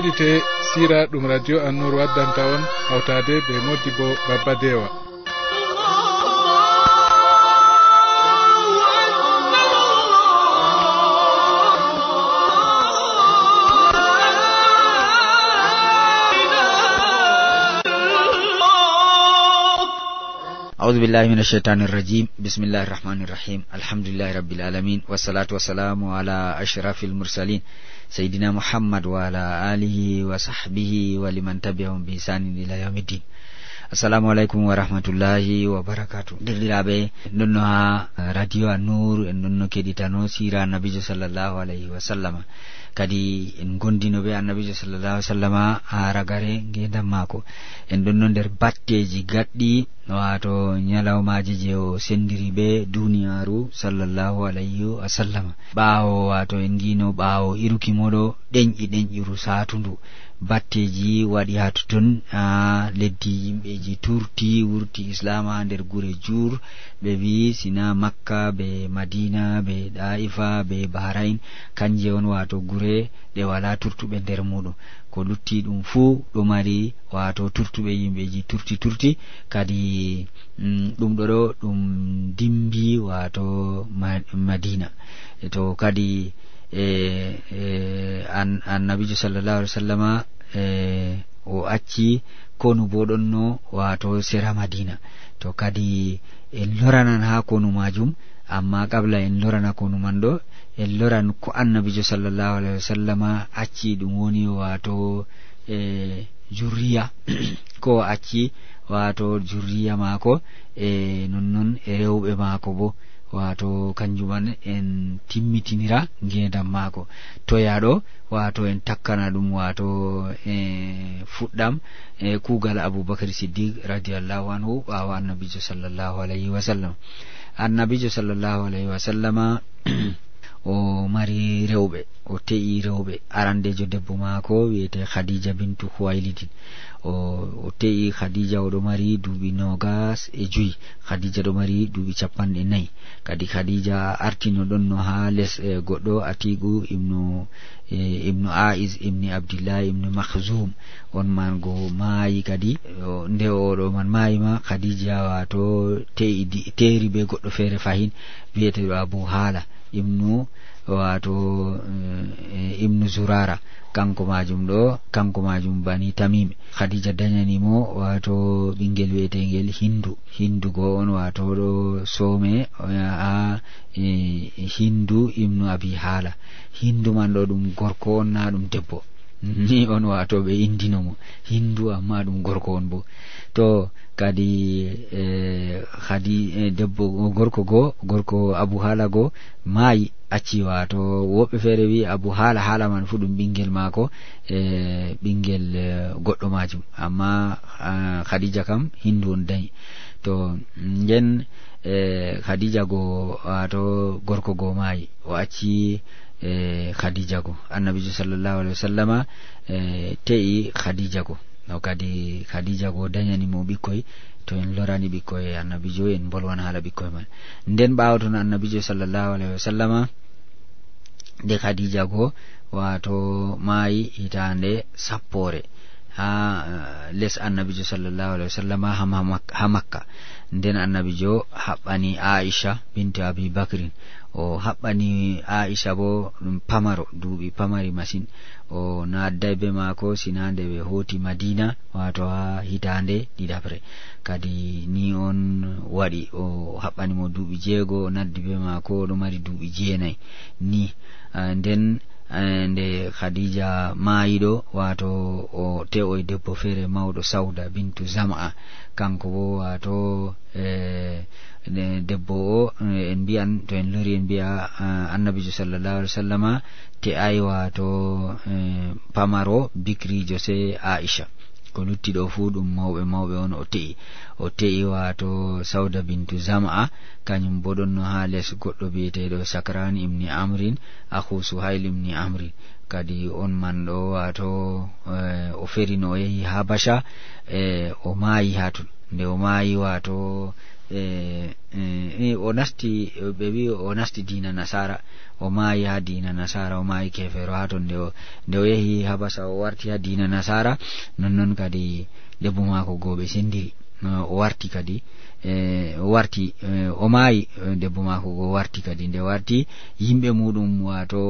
keɗite sira dum radio annour waddanta on hawtade be modibo babba dewa أعوذ بالله من الشيطان الرجيم بسم الله الرحمن الرحيم الحمد لله رب العالمين والصلاة والسلام على أشرف المرسلين Sayyidina Muhammad wa ala alihi wa sahbihi wa liman tabi'ahum bi ihsanin ila yaumiddin assalamualaikum warahmatullahi wabarakatuh ɗon no ha radio a nour en ɗon no keɗitano sira annabijo sallllahu alayhi wa sallama kadi en gondinoɓe annabijo sallllah alih w sallama ha ragare ngendam mako en ɗon no nder batteji gaɗɗi wato ñalawmaji je o sendiri ɓe duniyaru sallllahu alayhi wa sallama ɓawo wato en ndino ɓawo iruki moɗo ɗenƴi ɗenƴiru satundu batteji waɗi hatoton leddi yimɓeji turti wurti islama nder gure jur ɓe wi sina makka be madina be daifa be bahrain kanje on wato gure ɗe wala turtuɓe nder muɗum ko lutti ɗum fuu ɗo mari wato turtuɓe yimɓeji turti turti kadi mm, ɗum ɗoɗo ɗum dimbi wato madina e to kadi E, e an annabijo sallallah alih w sallama e o acci konu boɗonno wato sera madina to kadi en loranan ha konu majum amma qabla en lorana konu man ɗo en loran ko annabijo sallallahu alahi wa sallama acci ɗum woni wato e jurriya ko acci wato jurriya mako e nonnon e rewɓe mako bo wato kanjuman en timmitinira ngedam maako toyaɗo wato en takkana ɗum wato e fuɗɗam e kuugal aboubacary siddiq radiallahu anhu ɓawa annabijo sallllahu alayhi wa sallam annabijo sallllahu alayhi wa sallama o mari rewɓe o te'i rewɓe arandejo debbo maako wiyete khadija bintu huwaylidin o, o te'i khadija oɗo mari duuɓi nogas e joyi khadija ɗo mari duuɓi capanɗe nayi kadi khadija artino ɗon no ha les e, goɗɗo atiku imnu e, ibnu a'is ibni abdillah ibnu mahzum on mango maayi kadi nde oɗo man maayima khadija wato te'i teeri be goɗɗo feere fahin wiyete ɗo abou haala ibnu wato eh, ibnu zurara kanko majum ɗo kanko majum bani tamim hadija dañanimo wato ɓinguel wiyetegel hindu hindugo on wato ɗo soome ha eh, eh, hindu ibnu abi hala hindu man ɗo ɗum gorko on na ɗum debbo ni on wato ɓe indinomo hindu amma ɗum gorko on bo to kadi e eh, hadi eh, debbo gorko go gorko abu hala go mayi acci wato woɓɓe feere wi abu hala hala man fu ɗum bingel maako e eh, ɓinguel goɗɗo majum amma khadija kam hindu on dañi to nden e khadija go wato ah, gorko go mayi o acci e khadija go annabijo sallallahu alih wa sallama e te'i khadija go no kadi khadija ko dañanimo ɓikkoye to en lorani ɓikkoye annabijo en bolwan haala ɓikkoye man nden ɓawa toon annabijo sallllahu alayhi wa sallama nde khadija ko wato maayi hitande sappore ha eh, les annabijo sallllahu alahi wa sallama ha makka nden annabijo haɓɓani aisha binte abi bacrin o haɓɓani aisha bo ɗum pamaro duuɓi pamari masin o naddai be maako sinande ɓe hoti madina wato ha hitande ɗiɗapre kadi ni on waɗi o haɓɓanimo duuɓi jeego o naddi be maako oɗo mari duuɓi jeenayi ni nden nde khadija maayiɗo wato o te oye debbo feere mawɗo sawda bintu zam'a kanko bo wato e, debbo o en mbiyan to en lori en mbiya annabijo sallallahu alih w sallama te aiwato eh, pamaro bicrijo se aisha ko lutti ɗo fuu ɗum mawɓe mawɓe on o te'i o te'i wato sauda bintu zama'a kañum bo ɗonno ha les goɗɗo biyeteɗo sacran imni amrin ahu suhail imni amrin kadi on man ɗo wato eh, o feri no o yehi ha basha e eh, o maayi ha ton nde o maayi wato E, e, e, o nasti ɓe wi o nasti dina nasara o maayi ha dina nasara o maayi kefero ha ton nde o yehi habasa o warti ha dina nasara nonnon kadi debbo maako gooɓe sendiri o warti kadi o warti o maayi debbo maako go warti kadi nde warti yimɓe muɗum wato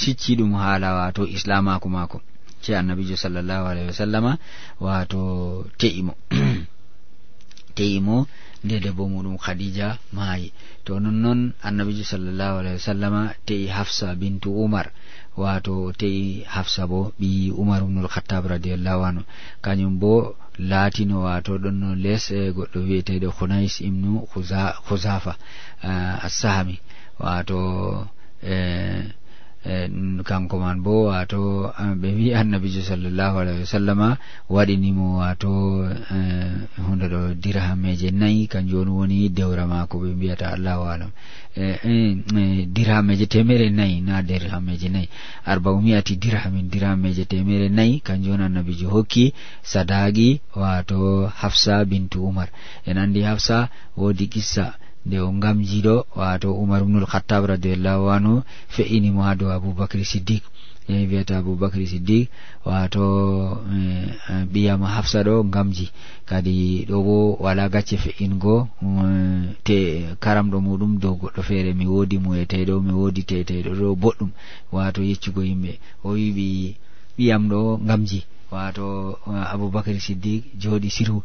sicci ɗum haala wato islamaako maako ce annabijo sallllahu alahi wa sallama wato te'imo te'imo da bo muɗum khadija maayi to nonnoon annabijo sallllahu alahi wa sallama te'i hafsa bintu umar wato te'i hafsa bo ɓi umar ubnul khattab radiallahu anu kañum bo laatino wato ɗon no les eh, goɗɗo wiyeteɗo hunais ibnu huzafa assahami ah, wato man bo wato ɓe eh, wi annabijo sallllahu alahi wa sallama waɗinimo wato eh, hunde ɗo dirhameje nayi kan woni woni dewra mako ɓe mbiyata allahu alam eh, dirhameje temere nayi na dirhameje nayi arbau mi'ati dirhamin dirhameje temere nayi kan woni annabijo hokki sadagi wato hafsa bintu umar en andi hafsa wodi qissa nde o ngamjiɗo wato umar ubnul khattab radiallahu anu fe'ini mo hado aboubacry siddique yami wiyata aboubacry siddique wato eh, ɓiyama hafsa ɗo ngamji kadi ɗo bo wala gacce fe'ingo eh, te karamɗo muɗum dow goɗɗo feere mi woodi mo eteɗo mi woodi teteɗo ɗo boɗɗum wato yeccugo yimɓe o wiɓi ɓiyam ɗo ngamji wato eh, aboubacry siddique jooɗi sirhu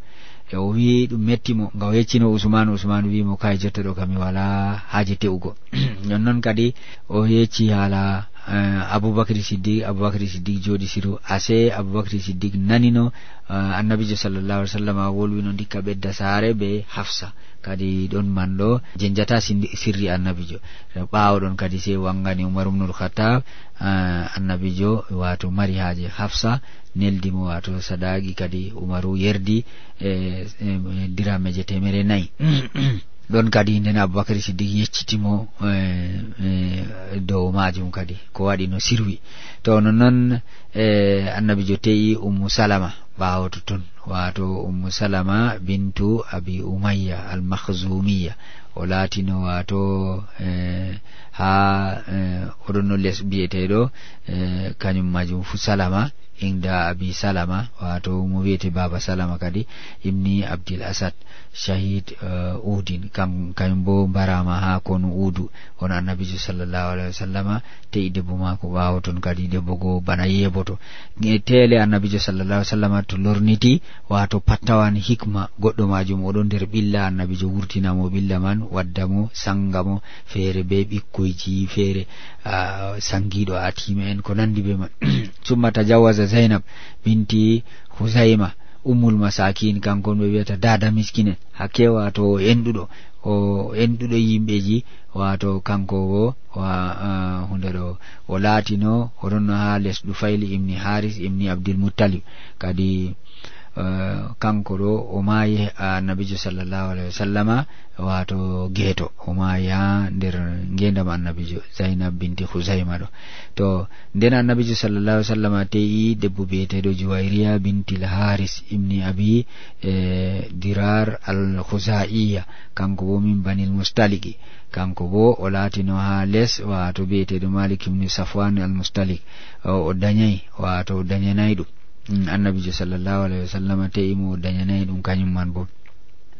e o wi ɗum mettimo nga o yeccino usumanu usumanu wimo kay jotta ɗo kam mi wala haaje te'ugo nonnoon kadi o yecci haala uh, eh, aboubacry siddiq aboubacry siddiq jooɗi siru ase aboubacry siddiq nanino uh, eh, jo sallllahu alih w sallam wolwino dikka ɓedda saare be hafsa kadi ɗon manɗo jenjata sirri annabijo ɓawo ɗon kadi se wangani umar ubnul khatab Ah, annabijo wato mari haaje hafsa neldimo wato sadagi kadi umaru yerdi e, e dirameje temere nayi ɗon kadi nden aboubacary siddiki yeccitimo e, e, dow majum kadi ko waɗi no sirwi to nonnoon e annabijo teyi ummu salama baawtuton wato ummu salama bintu abi umayya almakhzumiya o laatino wato ha oɗon no les mbiyeteɗo kañum majum fu salama inda abi salama wato mo wiyete baba salama kadi imni abdil asad shahid uh, udin kam kañum bo mbarama ha kono uudu wono annabijo sallllahu alahi wa sallama teƴi debbo mako ɓawo toon kadi debbo go bana yeboto teele annabijo sallllahu alih sallama to lorniti wato pattawan hikma goɗɗo majum oɗo nder ɓilla annabijo wurtinamo ɓilla man waddamo sangamo feere be ɓikkoyji feere uh, ah, sangiɗo atima en ko nandi be man summa tajawasa zainab binti huzaima ummul masakin kankon ɓe wiyata dada miskine hakke wato enduɗo o enduɗo yimɓeji wato kanko wo wa ah, hunde ɗo o laatino oɗon no ha lesɗu fayli imni haris imni muttalib kadi kanko ɗo o maayi annabijo ah, sallllahu alahi wa sallama wato geeto o maayi ha ah, nder ngendam annabijo zainab binti husaima ɗo to nden annabijo sallllahu alih sallama teyi debbo beeteɗo juwayriya binti lharis ibni abi e dirar al husaiya kanko bo min banil mustaliki kanko bo o laatino ha les wato beeteɗo malik ibni safwan al mustalik o dañayi wato o dañanayi ɗum annabi sallallahu alaihi wa sallam te imo dañanayi ɗum kañum man bo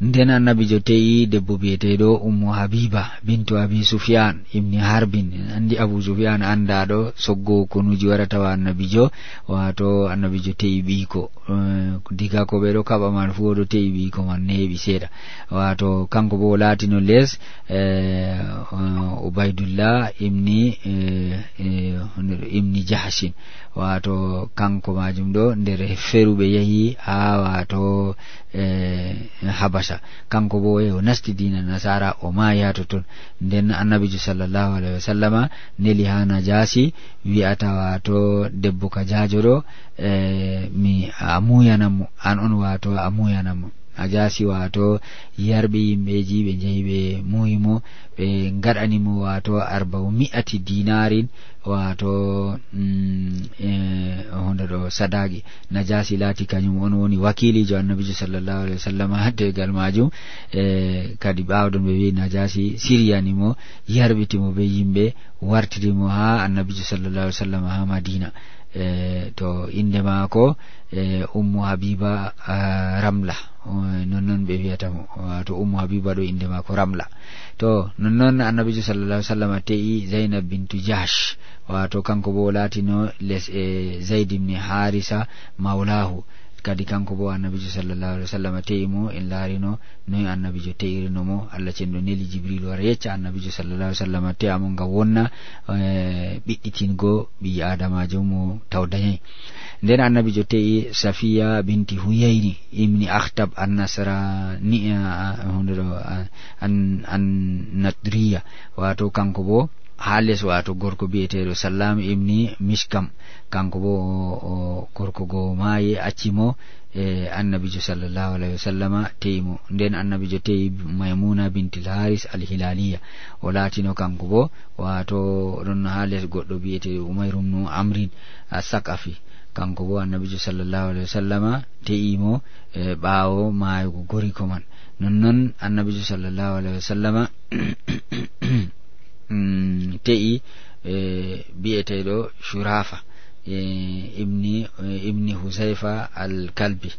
nden annabi jo te'i debbo bi'eteɗo ummu habiba bintu abi sufian ibni harbin andi abu sufian andaɗo soggo konuji waratawa wa annabijo wato annabijo eh, te'i ɓiko diga ko ɓeɗo kaɓa man fu oɗo te'i ɓiko man neeɓi seeɗa wato kanko bo o latino les ubaydullah eh, ibni jahsin wato kanko majum ɗo nder feruɓe yahi ha wato Eh, habasha kanko bo o nasti dina nasara o ma yato ton nden annabijo alaihi wasallama neli ha jasi wi'ata wato debbo ka eh, mi a an on wato a ajasi wato yarɓe yimɓeji ɓe jehi ɓe muyimo ɓe gaɗanimo wato arbau mi'ati dinarin wato mm, hunde eh, ɗo sadaki najasi lati kañum on woni wakilijo annabijo sallllahu alih wa sallam ha tegal majum e kadi ɓawɗon ɓe wi najasi siriyanimo yarɓitimo be yimɓe wartirimo ha annabijo sallllahu alih w sallam ha madina e to inde mako e ummu habiba ramla nonnon ɓe wiyatamo to ummu habiba ɗo inde mako ramla to nonnon annabijo sallallah sallam te'i zainab bintu jash wato kanko bo latino les e zaid ibni harisa mawlahu kadikan ko bo annabijo sallallahu alaihi wasallam te'imo en laarino noyi annabijo te'irinomo allah cenɗo neli jibril wara yecca annabijo sallallahu alaihi wasallam te'amo ngam wonna e, ɓiɗɗitingo bi adamajo mo taw dañayi annabijo te'i safiya binti ini imni akhtab annasara ni hunde ɗo an nadriya wato kanko bo ha les wato gorko biyeteɗo sallam imni miskam kanko bo o gorko go maayi accimo e annabijo sallllahu alahi wa sallama teyimo nden annabijo teyi maimuna bintil haris al hilaliya o laatino kanko bo wato ɗon ha les goɗɗo biyete umayrum nu amrin sakafi kanko bo annabijo sallllahu alahi wa sallama teyimo e ɓaawo maayugo goriko man nonnon annabijo sallllahu alahi wa sallama te'i e, bi'eteɗo shurafa e, ibni e, ibni husayfa al kalbi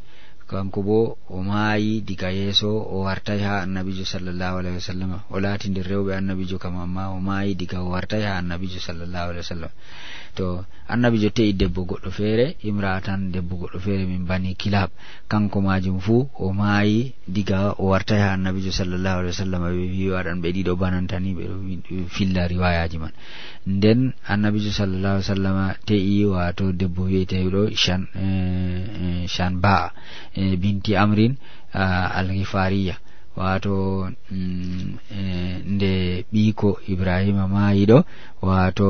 kanko bo o maayi diga yeeso o wartay ha annabijo sallllahu alahi wa sallam o laati nder rewɓe annabijo kam amma o maayi diga o wartay ha annabijo sallllahu alahi wa sallam to annabijo te'i debbo goɗɗo feere imra tan debbo goɗɗo feere min bani kilab kanko majum fuu o maayi diga o wartahi ha annabijo sallllahu alih wa sallam ɓe wi waɗan ɓe ɗiɗo banantani ɓeɗo filla riwayaji man nden annabijo sallllah alih sallam te'i wato debbo wiyeteɗo shan eh, eh, ba eh, binti amrin ah, alhifariya wato mm, eh, nde ɓiiko ibrahima mayiɗo wato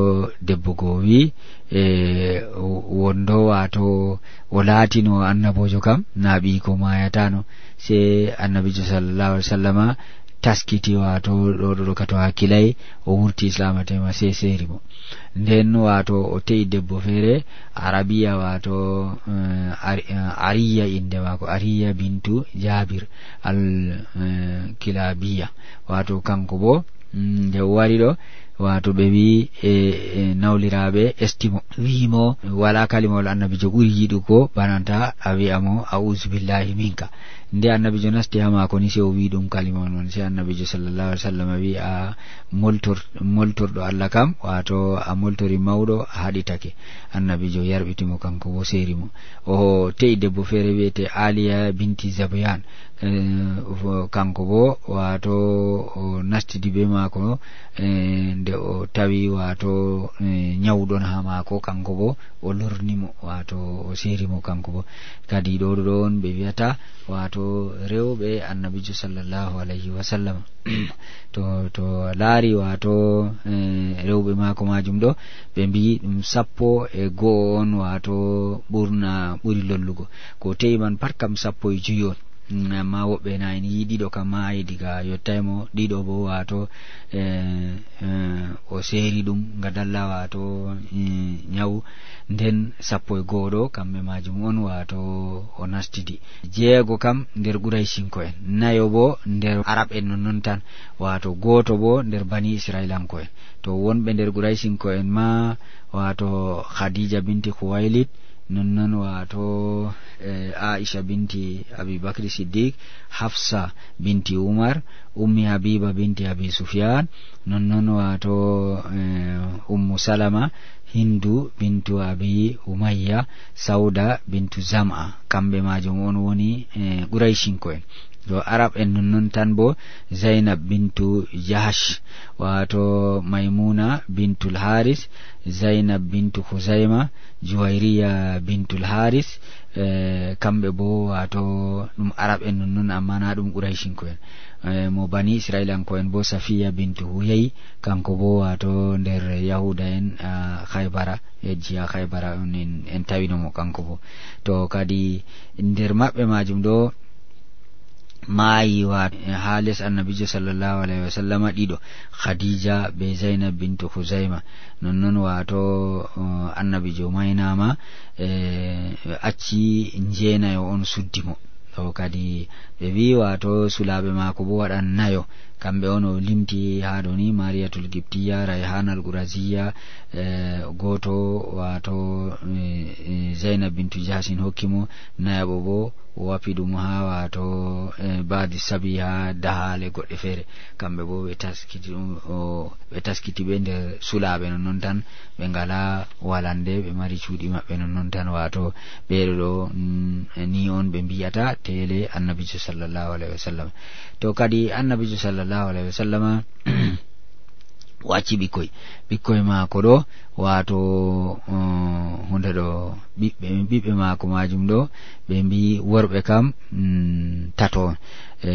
debbo goo wi e eh, wondo wato o laatino annabojo kam na ɓiiko mayatano se annabijo sallallahu alih w sallama taskiti wato ɗoɗoɗo kato hakkilay o wurti islamate se seeri mo nden wato o tei debbo feere arabiya wato uh, eh, ar, uh, eh, ariya inde mako ariya bintu jabir al uh, eh, kilabiya wato kanko bo mm, nde mm, wari ɗo wato ɓe wi e, e nawliraɓe estimo wimo wala kalimawol annabijo ɓuri yiɗu ko bananta a wi'amo a'usubillahi minka nde annabijo nasti ha maako ni se o wi ɗum kalimawol man se annabijo jo alih w sallam wi a moltorɗo allah kam wato a moltori mawɗo a haɗitake annabijo yarɓitimo kanko bo seri mo o te'i debbo feere wiyete aliya binti zabyan eh, kanko bo wato o nastidi be maako eh, nde o tawi wato eh, nyawɗon ha maako kanko bo o lornimo wato o serimo kanko bo kadi ɗo ɗo on ɓe wiyata wato to rewɓe annabijo sallllahu alayhi wa sallam to to laari wato e, rewɓe maako majum ɗo ɓe mbi ɗum sappo e goo on wato ɓurna ɓuri lollugo ko teyi man pat kam sappo e juyo Mm, amma woɓɓe na en yiɗiɗo kam ma e diga yottay mo ɗiɗo bo wato eh, eh, o seeri ɗum gadalla wato ñawu eh, nden sappo e goho ɗo kamɓe majum on wato o nastidi jeego kam nder ɓuray sinko en nayo bo nder arab en nonnon tan wato goto bo nder bani israilanko en to wonɓe nder ɓuray sinko en ma wato khadija binti howaylid nonnon wato eh, aisha binti abibakri siddiq hafsa binti umar ummi habiba binti abi sufyan nonnon wato eh, ummu salama hindu bintu abi umayya sauda bintu zam'a kamɓe majum on woni eh, qurayshinko en do arab en nonnon tan bo zainab bintu jahash wato maimuna bintul haris zainab bintu huzaima juwairiya bintul haris e, kamɓe bo wato ɗum arab en nonnon amma na ɗum qurayshinko e, eh, mo bani israilanko en bo safiya bintu huyai kanko bo wato nder yahuda en eh, haybara e jiya haybara en, en tawinomo kanko bo to kadi nder maɓɓe majum ɗo maayi eh, ha les annabijo sallllahu alayhi wa sallama ɗiɗo khadija be zainab bintu huzaima nonnon wato uh, eh, annabijo maynama e, acci njenayo on suddimo o kadi ɓe wi wato sulaɓe mako bo waɗan nayo kamɓe on o limti ha ɗo ni mariyatul giptiya rayhanal gourasiya eh, goto wato eh, eh, zaina bintu jasin hokkimo nayaɓo bo o wafi ɗum ha wato badi sabi ha dahale goɗɗe feere kamɓe bo ɓe taskiti ɓe mm, taskiti ɓe nder sulaɓe nonnon tan ɓe ngala walande ɓe mari cuuɗi maɓɓe nonnon tan wato ɓeɗo ɗo ni on ɓe mbiyata tele annabijo sallllahu alahi wa sallam to kadi annabijo sallahu alayhi wasallama wacci uh, o acci ɓikkoy ɓikkoye maako ɗo waato hunde ɗo ɓiɓɓe ɓiɓɓe maako majum ɗo ɓe mbi worɓe kam mm, tato e,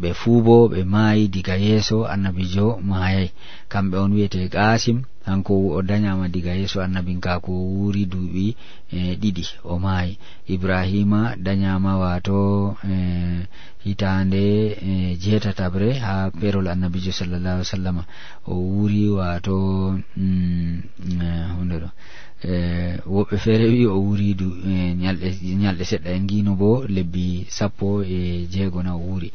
ɓe fuu bo ɓe maayi diga yeeso annabijo maayay kamɓe on wiyete kasim hanko o dañama diga yeeso annabinkako wuuri duuɓi e, ɗiɗi o maayi ibrahima dañama wato e, hitande jeetataɓre ha perol annabijo sallallah alih w sallama o wuuri wato mm, hunde ɗo E, woɓɓe feere wi o wuridu e, ñalɗe seɗɗa en ngino bo lebbi sappo e jeego na o wuri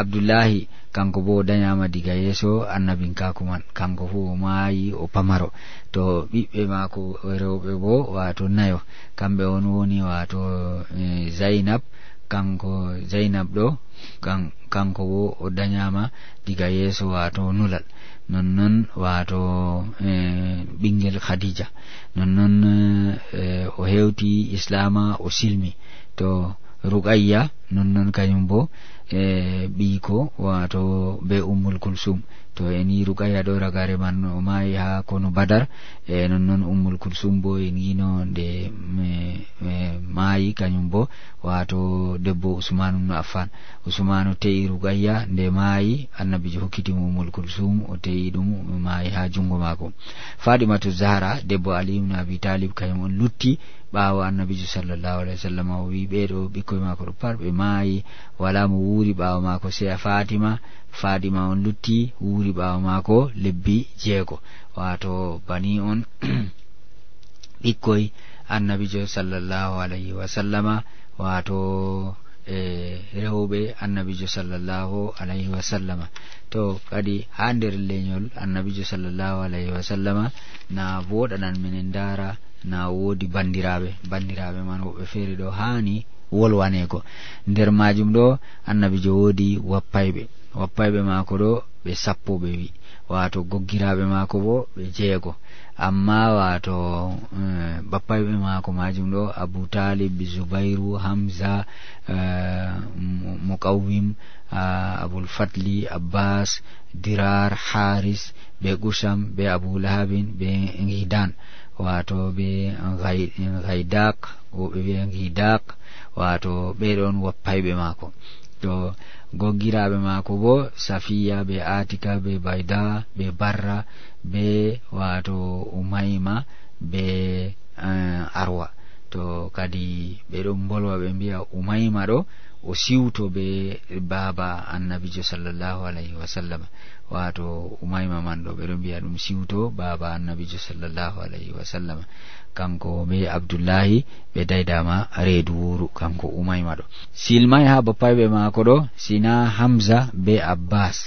abdoullahi kanko bo dañama diga yeeso annabin kakuman kanko fo o maayi o pamaro to ɓiɓɓe maako rewɓe bo wato nayo kamɓe on woni wato e, zainab kanko zainab ɗo kanko bo o dañama diga yeeso wato nulal nonnon wato ɓingel eh, khadija nonnon o eh, hewti islama o silmi to ruqayya nonnon kañum bo e eh, ɓiyiko wato be ummul kulsum to en yiruga yaɗo ragare man o maayi ha kono badar e nonnoon ummol kulsum bo en yino nde maayi kañum bo wato debbo usmanu no affan usmanu teyi rugayya nde maayi annabijo hokkitimo ummol kulsum o teyi ɗum maayi ha junngo maako fadimatu zahra debbo alim no abi talib kañum on lutti ɓaawo annabijo sallllahu alah wa sallam o wi ɓeɗo ɓikkoye maako ɗo par ɓe maayi wala mo wuuri ɓaawo maako sey a fatima faadima on lutti wuuri ɓaawo maako lebbi jeego wato bani on ɗikkoy annabijo sallllahu alayhi wasallama wato e rewɓe annabijo sallllahu alayhi wasallama to kadi ha nder leñol annabijo sallllahu alayhi wasallama na voɗanan minen ndara na woodi bandiraɓe bandiraɓe man woɓɓe feere ɗo haani wolwaneko nder majum ɗo annabijo woodi wappayɓe woppayɓe maako ɗo ɓe sappo ɓe wi wato goggiraɓe maako bo ɓe jeego amma wato eh, bappayɓe maako majum ɗo abou talib zoubayru hamsa eh, mokawim eh, aboul fatli abbas dirar haris be gusam be aboulahabin be gidan wato be gaydak woɓe wi gidak wato ɓeɗon woppayɓe maako to goggiraɓe maako bo safiya be atika be bayda be barra be wato umayma be uh, arwa to kadi ɓeɗon bolwa ɓe mbiya umayma ɗo o siwto be baba annabijo sallllahu alayhi wasallam wato umayma man ɗo ɓeɗo mbiya ɗum siwto baba annabijo sallllahu alayhi wasallam kanko me abdoullahi ɓe daydama reedu wuuru kanko umayma ɗo silmay ha bappayɓe maako ɗo sina hamsa be abbas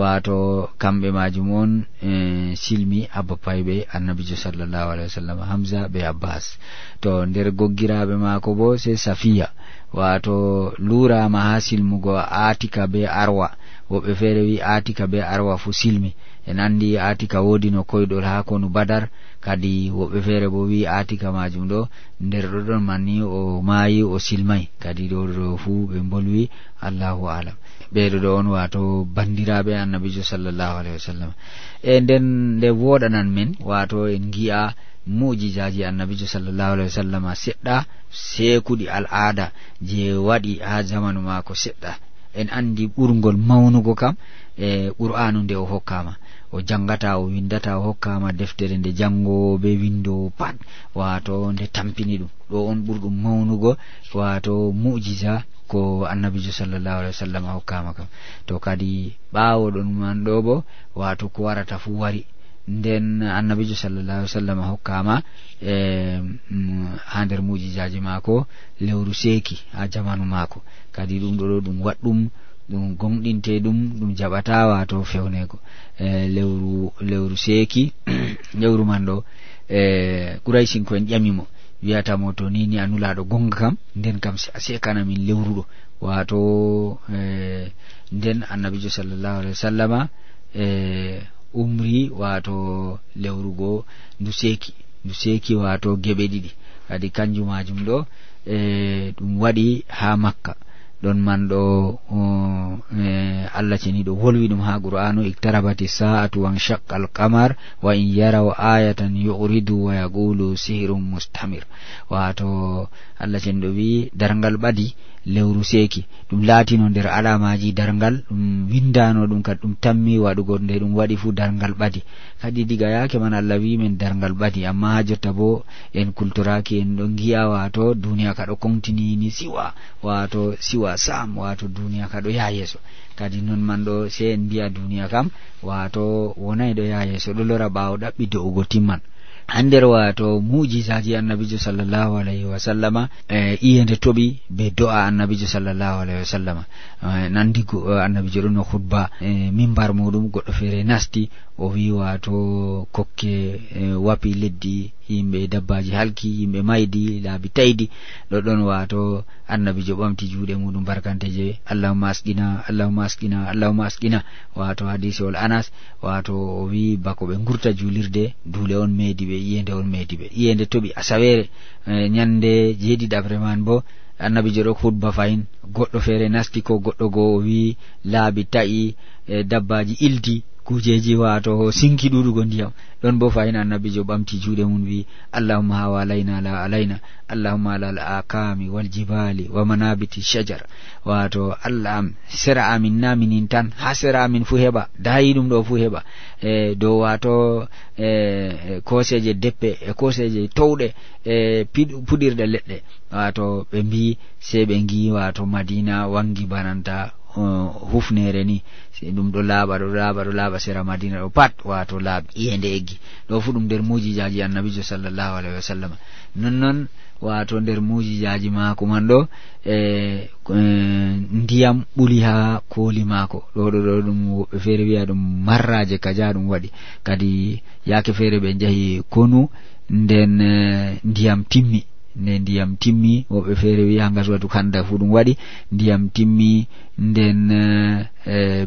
wato kamɓe majum on e, silmi abbapayɓe annabijo sallllahu alahi wa sallam hamsa be abbas to nder goggiraɓe maako bo sey safiya wato lurama ha silmugo atika be arwa woɓɓe feere wi atika be arwa fu silmi en andi atika wodi no koyɗol ha konu badar kadi woɓɓe feere bo wi atika majum ɗo nder ɗoɗon manni o maayi o silmayi kadi ɗoɗoɗo fuu ɓe mbolwi allahu alam ɓeɗoɗo on wato bandiraɓe annabijo sallllahu alahi wa sallam e nden nde woɗanan men wato en gi'a mujijaji annabijo sallllahu alahi wa sallam seɗɗa seekuɗi al aada je waɗi ha jamanu mako seɗɗa en andi ɓurgol mawnugo kam e ɓur'anu nde o hokkama o jangata o windata o hokkama deftere nde jangowo be windowo pat wato nde tampini ɗum ɗo on ɓurɗum mawnugo wato mujisa ko annabijo sallllahu alah wa sallam a hokkama kam to kadi ɓawo ɗon man ɗo bo wato ko warata fu wari nden annabijo sallllah alih wa sallam a hokkama e mm, ha nder mujisaji mako lewru seeki ha jamanu mako kadi ɗum ɗo ɗo ɗum waɗɗum ɗum gonɗinte ɗum ɗum jaɓata wato fewnego e eh, lewru lewru seeki lewru man ɗo e eh, quraysinko en ƴamimo wiyatamo to ni ni nulaɗo gonga kam nden kam a sekanamin lewruɗo wato e eh, nden annabijo sallllahu alah wa sallama e umri wato lewrugo ndu seeki ndu seeki wato geɓe ɗiɗi kadi kanjumajum ɗo e ɗum waɗi ha makka don man ɗo uh, eh, allah ceni ɗo wolwi ɗum ha qur'anu iktarabati sa'atu wan shaqqa qamar wa in yaraw ayatan yuridu wa yaqulu sihirun mustamir wato allah ceni ɗo wi darangal ɓadi lewru seeki ɗum laatino nder alamaji dargal ɗum windano ɗum kadi ɗum tammi waɗugo nde ɗum waɗi fuu darangal ɓadi kadi diga yaake man allah wimin darangal ɓadi amma jotta bo en kultoraki en ɗo giya wato duniya ka ɗo kontini siwa wato siwa yewa sam wato duniya ka ɗo yaha yeeso kadi noon man ɗo se en mbiya duniya kam wato wonayi ɗo yaha yeeso ɗo lora ɓawo ɗaɓɓi do'ugo timman ha nder wato mujisaji annabijo sallllahu alayhi wa sallama e iyende toɓi be do'a annabijo sallllahu alayhi wa sallama e, nandi annabijo ɗo no hutba e mimbar muɗum goɗɗo feere nasti o wi wato kokke e, wapi leddi yimɓe dabbaji halki yimɓe maydi laabi taydi ɗoɗɗon wato annabi jo ɓamti juuɗe muɗum barkanteje allahuma asqina allahuma asqina allahuma asqina wato hadise ol anas wato o wi bako ɓe gurta juulirde duule on meedi ɓe iyende on meedi ɓe iyende toɓi asaweere e, ñande jeeɗiɗaɓre man bo annabi jo ɗo hutba fayin goɗɗo feere nasti ko goɗɗo goo o wi laabi taƴi e, dabbaji ilti kujeji wato ho sinki ɗuɗugo ndiyam ɗon bo fayin annabijo ɓamti juuɗe mum wi allahumma ha walayna la alayna allahumma ala al akami waljibali wa manabiti shajar wato allah am sera amin naminin tan ha sera amin fu heɓa dayi ɗum ɗo fu heɓa e dow wato e, e koseje deppe e koseje towɗe e puɗirɗe leɗɗe wato ɓe mbi sei ɓe gi wato madina wangi bananta hufnere ni ɗum ɗo laaɓa ɗo laaɓa ɗo laaɓa sera madina ɗo pat wato laaɓi iyende eggi ɗo fu ɗum nder mujijaji annabijo sallllahu alahi wa sallam nonnoon wato nder mujijaji maako man ɗo e, e ndiyam ɓuli ha kooli maako ɗo ɗo ɗo ɗum woɓɓe feere wiya ɗum marraje kaja ɗum waɗi kadi yaake feere ɓe jahi konu nden e, ndiyam timmi nde ndiyam timmi woɓe feere wiya gaswatu kanda fuu ɗum waɗi ndiyam timmi nden uh,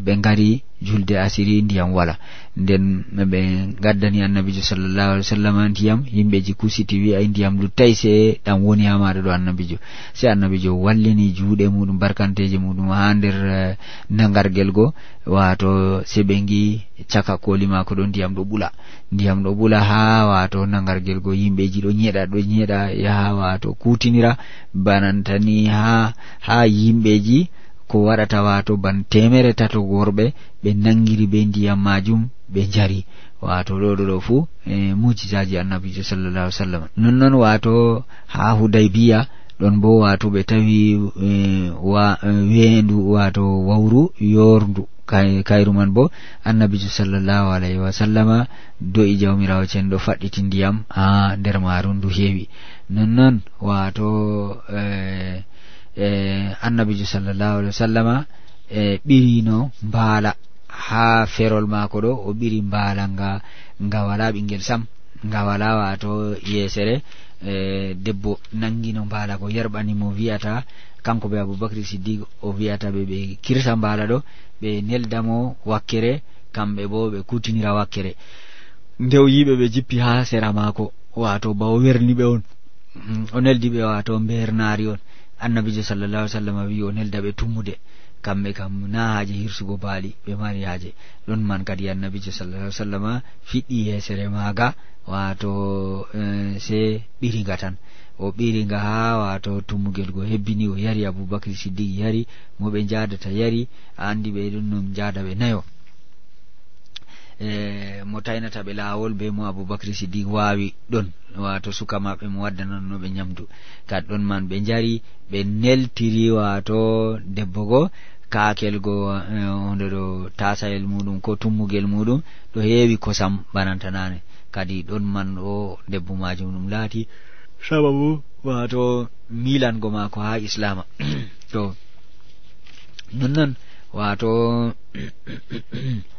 ɓe eh, gari julde asiri ndiyam wala nden ɓe gaddani annabijo sallallahu alih w sallam ndiyam yimɓeji kusiti wi ay ndiyam luttay se ɗam woni ha maɗa ɗo annabijo se annabijo wallini juuɗe muɗum barkanteje muɗum ha nder eh, nagargel go wato se ɓe gi caka koli mako ɗo ndiyam ɗo ɓula ndiyam ɗo ɓula ha wato nagargel go yimɓeji ɗo ñeɗa ɗo ñeɗa yaha wato kutinira banantani ha ha yimɓeji ko waɗata wato ban temere tato worɓe ɓe nangiri be ndiyam majum ɓe jari wato ɗoɗoɗo fu e mujizaji annabijo sallallah ali sallam nonnon wato ha hudaybiya ɗon bo wato ɓe tawi e, wendu e, wato wawru yordu kayru man bo annabijo sallallahu alayhi wa sallama do'i jawmirawo cen ɗo faɗɗiti ndiyam ha nder maru ndu heewi nonnon wato eh, e annabijo sallllahu alih wa sallama e ɓirino mbaala ha ferol maako ɗo o ɓiri mbaala nga nga wala ɓingel sam nga wala wato yeesere e debbo nangino mbaala ko yerɓanimo wiyata kanko ɓe aboubacry siddiqe o wiyata ɓe ɓe kirsa mbaala ɗo ɓe neldamo wakkere kamɓe bo ɓe kutinira wakkere nde o yiɓe ɓe jippi ha sera maako wato bawo werniɓe on o neldi ɓe wato mbernaari on annabijo sallallahu alih sallam wi on helda ɓe tummude kamɓe kam na haaje hirsugo baali ɓe mari haaje ɗon man kadi annabijo sallallah ai sallam fiɗɗi yeesere maaga wato eh, se ɓiriga tan o ɓiriga ha wato tummugel go hebbini o yari aboubacry siddiqui yari mo ɓe jadata yari andi ɓe ɗon no jada ɓe nayo E, mo taynata ɓe laawol be mo aboubacry sidi waawi ɗon wato suka maɓɓe mo wadda nonnoɓe ñamdu kad ɗon man ɓe njari ɓe neltiri wato debbo go kaakel go e, hunde ɗo tasayel muɗum ko tummugel muɗum ɗo heewi kosam banantanane kadi ɗon man o debbo majum ɗum laati sababu wato milango maako ha islama to nonnon wato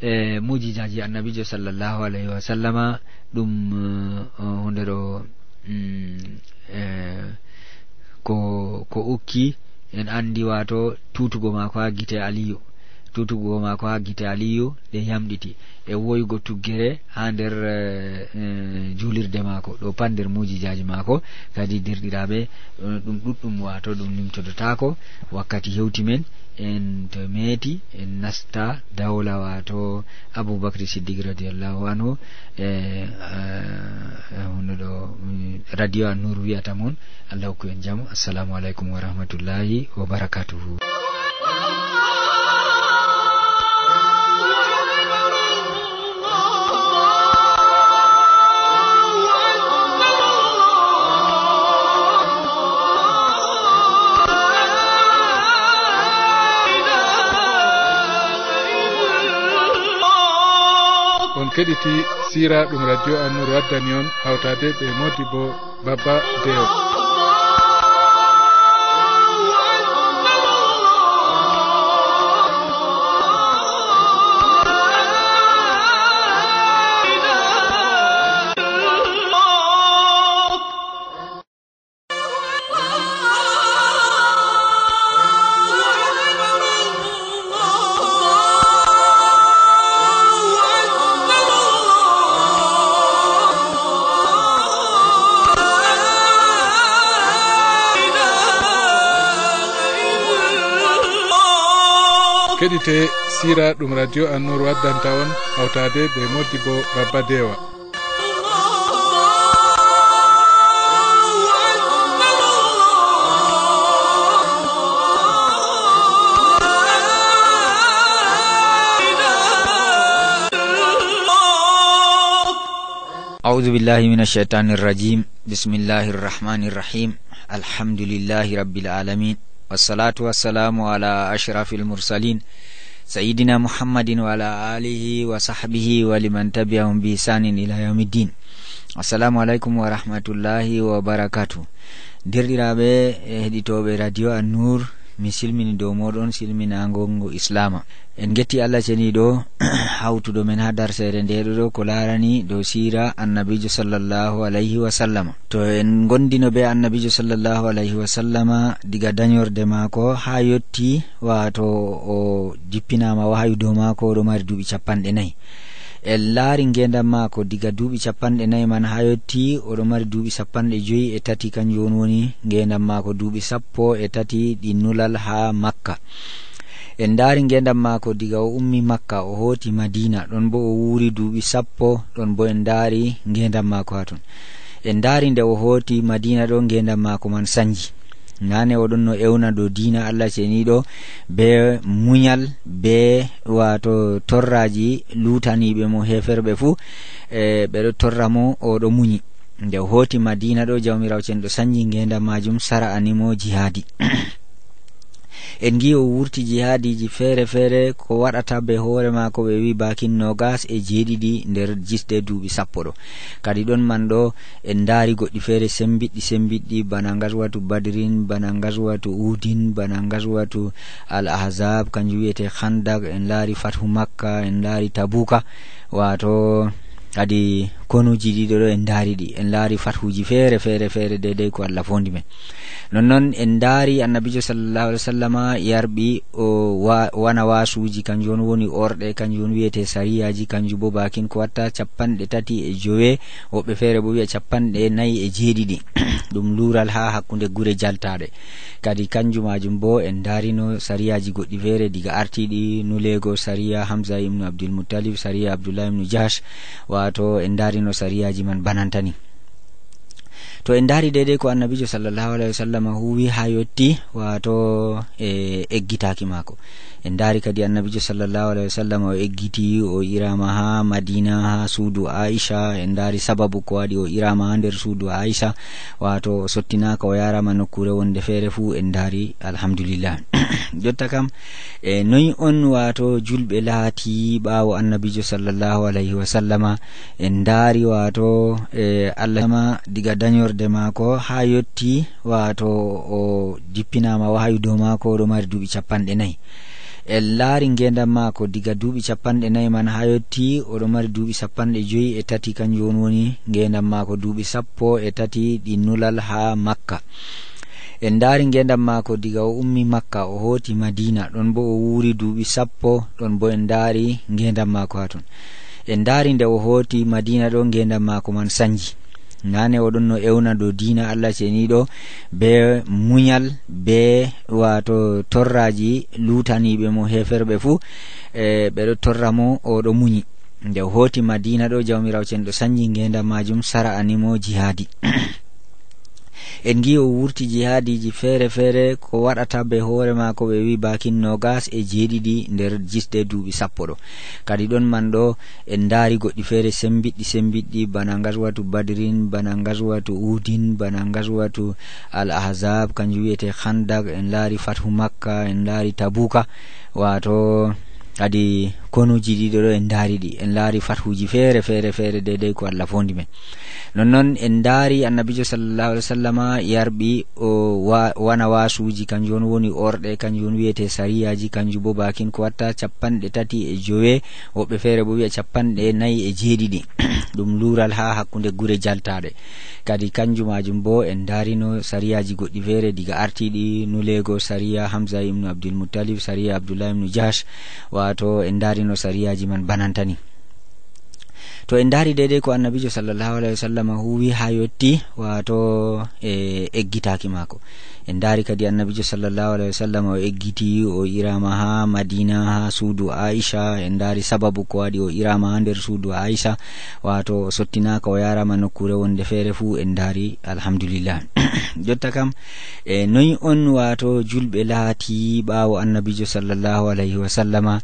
e mujijaji annabijo sallllahu alayhi wa sallama ɗum eh, eh, hunde ɗo mm, eh, ko ko ukki en andi wato tutugo mako ha guite aliyu tutugo mako ha guite aliyu ɗe yamɗiti e woygo tuggere ha nder julirde mako ɗo pat nder mujijaji mako kadi derɗiraɓe ɗum ɗuɗɗum wato ɗum nimtodotako wakkati hewti men en to meeti en nasta dawla wato aboubacry siddiqe radiallahu anhu e hunduɗo eh, mm, radio a nour wiyata moon allah hokku en jaamu assalamu aleykum wa rahmatullahi wa barakatuhu keɗiti sira ɗum radio annour waddani on hawtade ɓe modi bo baba dewo heɗite sira ɗum radio annour waddanta on hawtade ɓe modi bo babba dewa أعوذ بالله من الشيطان الرجيم بسم الله الرحمن الرحيم الحمد لله رب العالمين والصلاة والسلام على أشرف المرسلين سيدنا محمد وعلى آله وصحبه ولمن تبعهم بإحسان إلى يوم الدين assalamu alaykum wa rahmatullahi wa barakatu eh, dirɗiraɓe heɗitoɓe radio annour mi silmini dow moɗon silmina gongo islama en getti allah ceniɗo hawtuɗo men ha darsere ndeɗoɗo ko larani dow sira annabijo sallllahu alayhi wasallama to en gondino be annabijo sallllahu alayhi wasallama diga dañorde maako ha yetti wato o jippinama wahayu dow maako oɗo mari duuɓi capanɗe nayyi e laari ngendam maako diga duuɓi capanɗe nayi man ha yetti oɗo mari duuɓi sappanɗe joyi e tati kan joni woni ngendam maako duuɓi sappo e tati ɗi nulal ha makka en daari ngendam maako diga o ummi makka o hooti madina ɗon bo o wuuri duuɓi sappo ɗon bo en daari ngendam maako ha ton en daari nde o hooti madina ɗo ngendam maako man sañji nane oɗon no ewna dow dina allah ceniɗo be muñal be wato torraji lutaniɓe mo heferɓe fuu e ɓeɗo torra mo oɗo muñi nde hoti madina ɗo jawmirawo cen ɗo sanji ngedam majum sara animo jihadi en gi o wurti jihaadiji feere feere ko waɗata be hoore maako ɓe wi bakin nogas e jeeɗiɗi nder jisde duuɓi sappo ɗo kadi ɗon man ɗo en daari goɗɗi feere sembiɗɗi sembiɗɗi bana ngaswatu badrin bana ngaswatu udin bana ngaswatu al ahzab kanjum wiyete handag en laari fathu makka en laari tabuka wato kadi konuji ɗiɗo ɗo en daari ɗi en laari fathuji feere feere feere deydey ko allah fondi men nonnoon en daari annabijo sallallahu alih w sallama yarɓi o wana wasuji kanjum on woni orɗe kanjum on wiyete sariyaji kanjum bo bakin ko watta capanɗe tati e jowe woɓɓe feere bo wiya capanɗe nayi e jeeɗiɗi ɗum lural ha hakkunde gure jaltaɗe kadi kanjum majum bo en darino sariyaji goɗɗi feere diga artiɗi nulego sariya hamza ibnu abdulmutalib sariya abdoullah ibnu jash wato en dari no sariyaji man banantani to en dari dede ko annabijo sallllahu alaihi wa sallam huwi ha yetti wato e eggitaki maako en daari kadi annabijo sallllahu alahi wa sallam o eggiti o irama ha madina ha suudu aisha en daari sababu ko waɗi o irama ha nder suudu aisha wato o sottinaka o yarama nokkure wonde feere fu en daari alhamdulillah jotta kam e noyi on wato julɓe laati ɓawo annabijo sallllahu alayhi wa sallama en daari wato e allahma diga dañorde mako ha yetti wato o jippinama wahayu dow mako oɗo mari duuɓi capanɗe nayyi e laari ngendam maako diga duuɓi capanɗe nayi man ha yotti oɗo mari duuɓi sappanɗe joyi e tati kan joni woni ngendam maako duuɓi sappo e tati ɗi nulal ha makka en daari ngendam maako diga o ummi makka o hooti madina ɗon bo o wuuri duuɓi sappo ɗon bo en daari ngendam maako ha ton en daari nde o hooti madina ɗo ngendam maako man sañji nane oɗon no ewna ɗo dina allah ceniɗo be muñal be wato torraji lutaniɓe mo heferɓe fuu e ɓeɗo torra mo oɗo muñi nde hooti madina ɗo jawmirawceni ɗo sañji ngendan majum sara animo jihadi en gi o wurti jihaadiji feere feere ko waɗata be hoore maako ɓe wi bakin nogas e jeeɗiɗi nder jisde duuɓi sappo ɗo kadi ɗon man ɗo en daari goɗɗi feere sembiɗɗi sembiɗɗi bana ngaswatu badrin bana ngaswatu udin bana ngaswatu al ahzab kanjum wiyete handag en laari fathu makka en laari tabuka wato kadi konuji ɗiɗo ɗo en daari ɗi en laari fathuji feere feere feere deydey ko allah fondi men nonnoon en daari annabijo sallallahu alih w sallama yarɓi o wana wasuji kanjum on woni orɗe kanjum on wiyete sariyaji kanjum bo bakin ko watta capanɗe tati e jowe woɓɓe feere bo wiya capanɗe nayi e jeeɗiɗi ɗum lural ha hakkunde gure jaltaɗe kadi kanjumajum bo en darino sariyaji goɗɗi feere diga artiɗi nulego sariya hamza ibnu abdulmutalib sariya abdoullah ibnu jash wato en dari sariin sariyaji man banantani to en dari deydey ko annabijo sallllahu alaihi wa sallam huwi ha yetti wato e eh, eggitaki maako en daari kadi annabijo sallllahu alahi wa sallam o eggiti o irama ha madina ha suudu aisha en daari sababu ko waɗi o irama ha nder suudu aisha wato o sottinaka o yarama nokkure wonde feere fuu en daari alhamdulillah jotta kam e noyi on wato julɓe laati ɓawo annabijo sallllahu alayhi wa sallama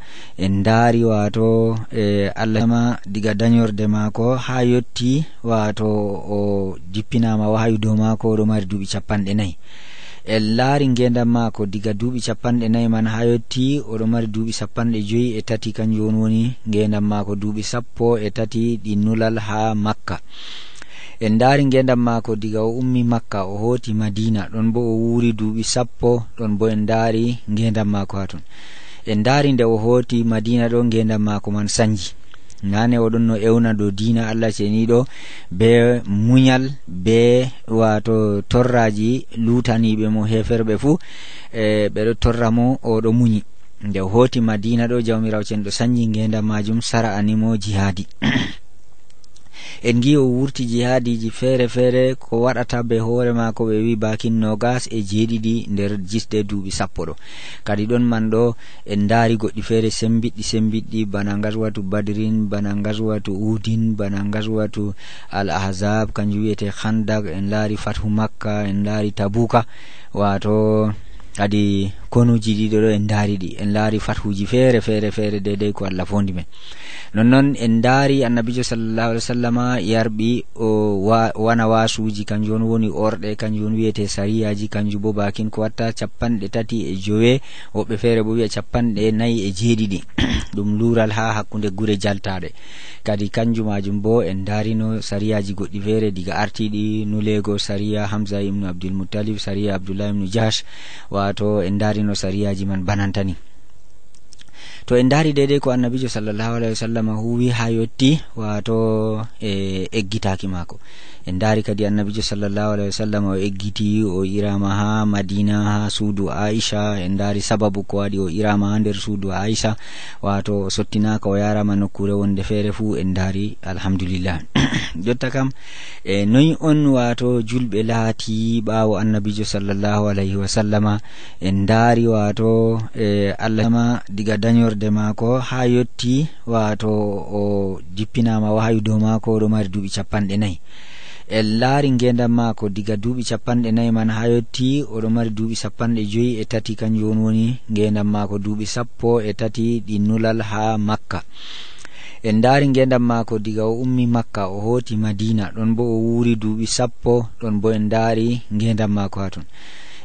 en daari wato e allahma diga dañorde maako ha yotti wato o jippinama wahayu dow maako oɗo mari duuɓi capanɗe nayyi en laari ngendam maako diga duuɓi capanɗe nayi man ha yetti oɗo mari duuɓi sappanɗe joyi e tati kan joni woni ngendam maako duuɓi sappo e tati ɗi nulal ha makka en daari ngendam maako diga o ummi makka o hooti madina ɗon bo o wuuri duuɓi sappo ɗon bo en daari ngendam maako ha ton en daari nde o hooti madina ɗo ngendam maako man sanji nane oɗon no ewna dow dina allah ceniɗo be muñal be wato torraji lutaniɓe mo heferɓe fuu e ɓeɗo torra mo oɗo muñi nde o hoti madina ɗo jawmirawo cen ɗo sanji ngendam majum sara animo jihaadi en gi o wurti jihaadiji feere feere ko waɗata be hoore maako ɓe wi bakin nogas e jeeɗiɗi nder jisde duuɓi sappo ɗo kadi ɗon man ɗo en daari goɗɗi feere sembiɗɗi sembiɗɗi bana ngaswatu badrin bana ngaswatu udin bana ngaswatu al ahzab kanjum wiyete handag en laari fathu makka en laari tabuka wato kadi konuji ɗiɗo ɗo en daari ɗi en laari fathuji feere feere feere deydey ko allah fondi men nonnoon en daari annabijo sallallahu alih w sallama yarɓi o wana wasuji kanjum on woni orɗe kanjum on wiyete sariyaji kanjum bo bakin ko watta capanɗe tati e jowe woɓɓe feere bo wiya capanɗe nayi e jeeɗiɗi ɗum lural ha hakkunde gure jaltaɗe kadi kanjum majum bo en darino sariyaji goɗɗi feere diga artiɗi nulego sariya hamsa ibnu abdulmutalib sariya abdoullah ibnu jash wato en dari no sariyaji man banantani to en daari deydey ko annabijo sallllahu alaihi wa sallam huwi ha yotti wato e eh, eggitaki maako en daari kadi annabijo sallllahu alahi wa sallam o eggiti o irama ha madina ha suudu aisha en daari sababu ko waɗi o irama ha nder suudu aisha wato o sottinaka o yarama nokkure wonde feere fuu en daari alhamdulillah jotta kam e noyi on wato julɓe laati ɓaawo annabijo sallllahu alayhi wa sallama en daari wato e allahma diga dañorde maako ha yetti wato o jippinama wahayu dow maako oɗo mari duuɓi capanɗe nayyi e laari ngendam maako diga duuɓi capanɗe nayi man ha yetti oɗo mari duuɓi sappanɗe joyi e tati kan joni woni ngendam maako duuɓi sappo e tati ɗi nulal ha makka en daari ngendam maako diga o ummi makka o hooti madina ɗon bo o wuuri duuɓi sappo ɗon bo en daari ngendam maako ha ton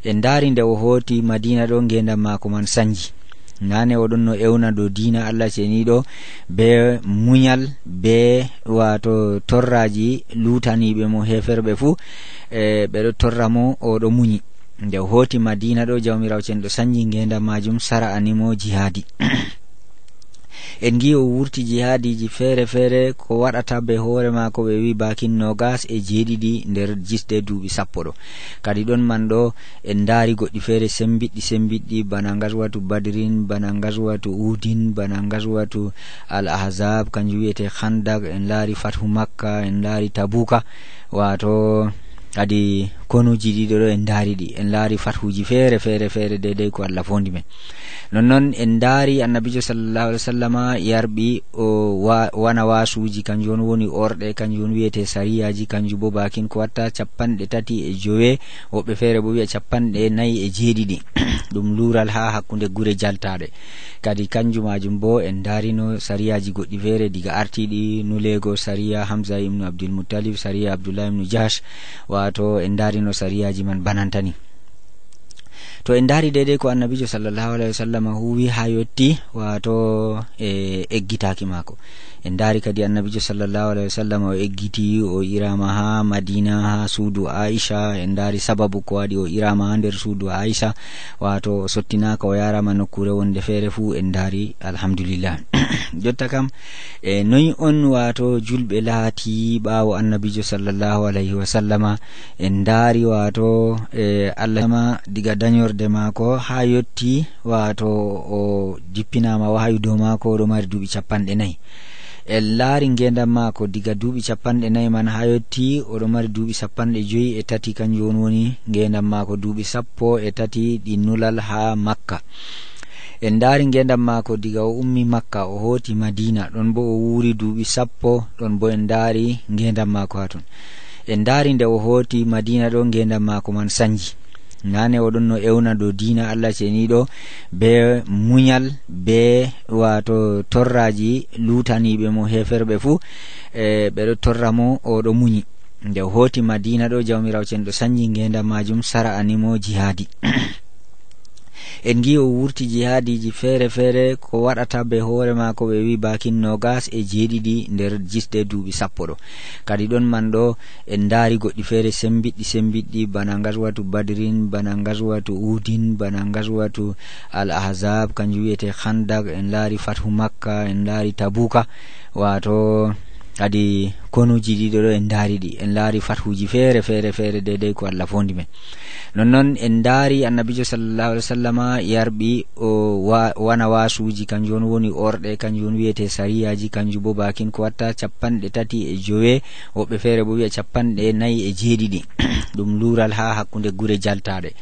en daari nde o hooti madina ɗo ngendam maako man sañji nane oɗon no ewna dow dina allah seniɗo be muñal be wato torraji lutaniɓe mo heferɓe fuu e ɓeɗo torra mo oɗo muñi nde o hooti madina ɗo jawmirawo cen ɗo sanji ngendam majum sara animo jihadi en gi o wurti jihaadiji feere feere ko waɗata be hoore maako ɓe wi bakin nogas e jeeɗiɗi nder jisɗe duuɓi sappo ɗo kadi ɗon man ɗo en daari goɗɗi feere sembiɗɗi sembiɗɗi bana ngaswatu badrin bana ngaswatu udin bana ngaswatu al ahzab kanjum wiyete handag en laari fathu makka en laari tabuka wato kadi konuji ɗiɗo ɗo en daari ɗi en laari fathuji feere feere feere deydey ko allah fondi men nonnoon en daari annabijo sallallahu alih w sallama yarɓi o wana wasuji kanjum on woni orɗe kanjum on wiyete sariyaji kanjum bo bakin ko watta capanɗe tati e jowe woɓɓe feere bo wiya capanɗe nayi e jeeɗiɗi ɗum lural ha hakkunde gure jaltaɗe kadi kanjum majum bo en darino sariyaji goɗɗi feere diga artiɗi nulego sariya hamza ibnu abdulmutalib sariya abdoullah ibnu jash wato en dari no sariyaji man banantani to en dari deydey ko annabijo sallllahu alaihi wa sallam huwi ha yetti wato e eggitaki maako en daari kadi annabijo sallllahu alahi wa sallam o eggiti o irama ha madina ha suudu aicha en daari sababu ko waɗi o irama ha nder suudu aicha wato o sottinaka o yarama nokkure wonde feere fuu en daari alhamdulillah jotta kam e noyi on wato julɓe laati ɓawo annabijo sallllahu alayhi wa sallama en daari wato e allahma diga dañorde maako ha yetti wato o jippinama wahayu dow maako oɗo mari duuɓi capanɗe nayyi e laari ngendam maako diga duuɓi capanɗe nayi man ha yetti oɗo mari duuɓi sappanɗe joyi e tati kan joni woni ngendam maako duuɓi sappo e tati ɗi nulal ha makka en daari ngendam maako diga o ummi makka o hooti madina ɗon bo o wuuri duuɓi sappo ɗon bo en daari ngendam maako ha ton en daari nde o hooti madina ɗo ngendam maako man sañji nane oɗon no ewna dow dina allah ceniɗo be muñal be wato torraji lutaniɓe mo heferɓe fuu e ɓeɗo torra mo oɗo muñi nde o hoti madina ɗo jawmirawo ceniɗo sanji ngedam majum sara animo jihadi en gi o wurti jihaadiji feere feere ko waɗata be hoore maako ɓe wi bakin nogas e jeeɗiɗi nder jisde duuɓi sappo ɗo kadi ɗon man ɗo en daari goɗɗi feere sembiɗɗi sembiɗɗi bana ngaswatu badrin bana ngaswatu udin bana ngaswatu al ahzab kanjum wiyete khandag en laari fatu makka en laari tabuka wato kadi konuji ɗiɗo ɗo en daari ɗi en laari fatuji feere feere feere dedey ko allah fondi men nonnoon en daari annabijo sallallahu alih w sallama yarɓi o wana wasuji kanjum on woni orɗe kanjum on wiyete sariyaji kanjum bo bakin ko watta capanɗe tati e jowe woɓɓe feere bo wiya capanɗe nayyi e jeeɗiɗi ɗum lural ha hakkunde gure jaltaɗe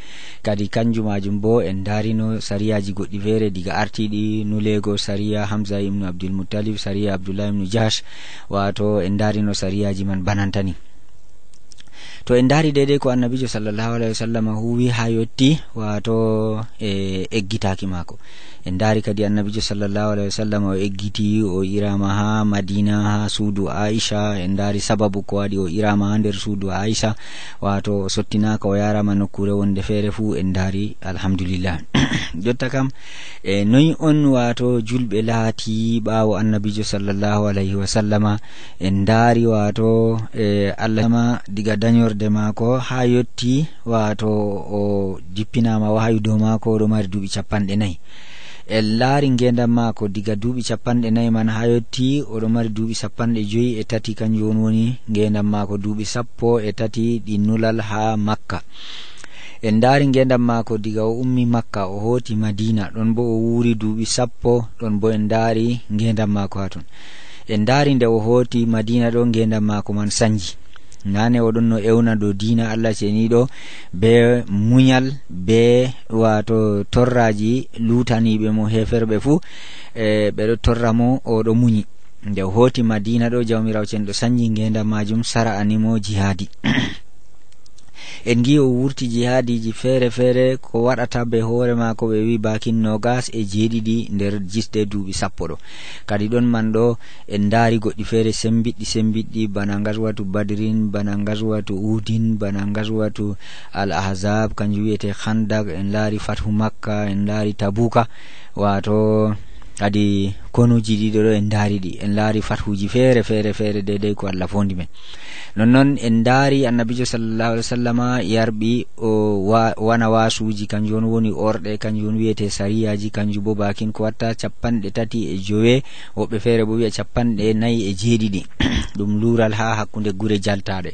kadi kanjumajum bo en daarino sariyaji goɗɗi feere diga artiɗi nulego saria hamsa ibnu abdulmutalib saria abdoullah ibnu jahash wa to en no sariyaji man banantani to en daari deydey ko annabijo sallllahu alaihi wa sallam huwi ha yotti wato e eggitaki maako en daari kadi annabijo sallllahu alahi wa sallam o eggiti o irama ha madina ha suudu aisha en daari sababu ko waɗi o irama ha nder suudu aisha wato o sottinaka o yarama nokkure wonde feere fuu en daari alhamdulillah jotta kam e noyi on wato julɓe laati ɓaawo annabijo sallllahu alayhi wa sallama en daari wato e allahma diga dañorde maako ha yetti wato o jippinama wahayu dow maako oɗo mari duuɓi capanɗe nayyi en laari ngendam maako diga duuɓi capanɗe nayi man ha yotti oɗo mari duuɓi sappanɗe joyi e tati kan joni woni ngendam maako duuɓi sappo e tati ɗi nulal ha makka en daari ngendam maako diga o ummi makka o hooti madina ɗon bo o wuuri duuɓi sappo ɗon bo en daari ngendam maako ha ton en daari nde o hooti madina ɗo ngendam maako man sanji ndane oɗon no ewna dow dina allah ceniɗo be muñal be wato torraji lutaniɓe mo heferɓe fuu e ɓeɗo torra mo oɗo muñi nde hooti madina ɗo jawmirawceni ɗo sañji ngendan majum sara animo jihadi en gi o wurti jihaadiji feere feere ko waɗata be hoore maako ɓe wi bakin nogas e jeeɗiɗi nder jisde duuɓi sappo ɗo kadi ɗon man ɗo en daari goɗɗi feere sembiɗɗi sembiɗɗi bana ngaswatu badrin bana ngaswatu udin bana ngaswatu al ahzab kanjum wiyete handag en laari fathu makka en laari tabuka wato kadi konuji ɗiɗo ɗo en daari ɗi en laari fatuji feere feere feere deydey ko allah fondi men nonnoon en daari annabijo sallallahu alih w sallama yarɓi o wana wasuji kanjum on woni orɗe kanjum on wiyete sariyaji kanjum bo bakin ko watta capanɗe tati e jowe woɓɓe feere bo wiya capanɗe nayi e jeeɗiɗi ɗum lural ha hakkunde gure jaltaɗe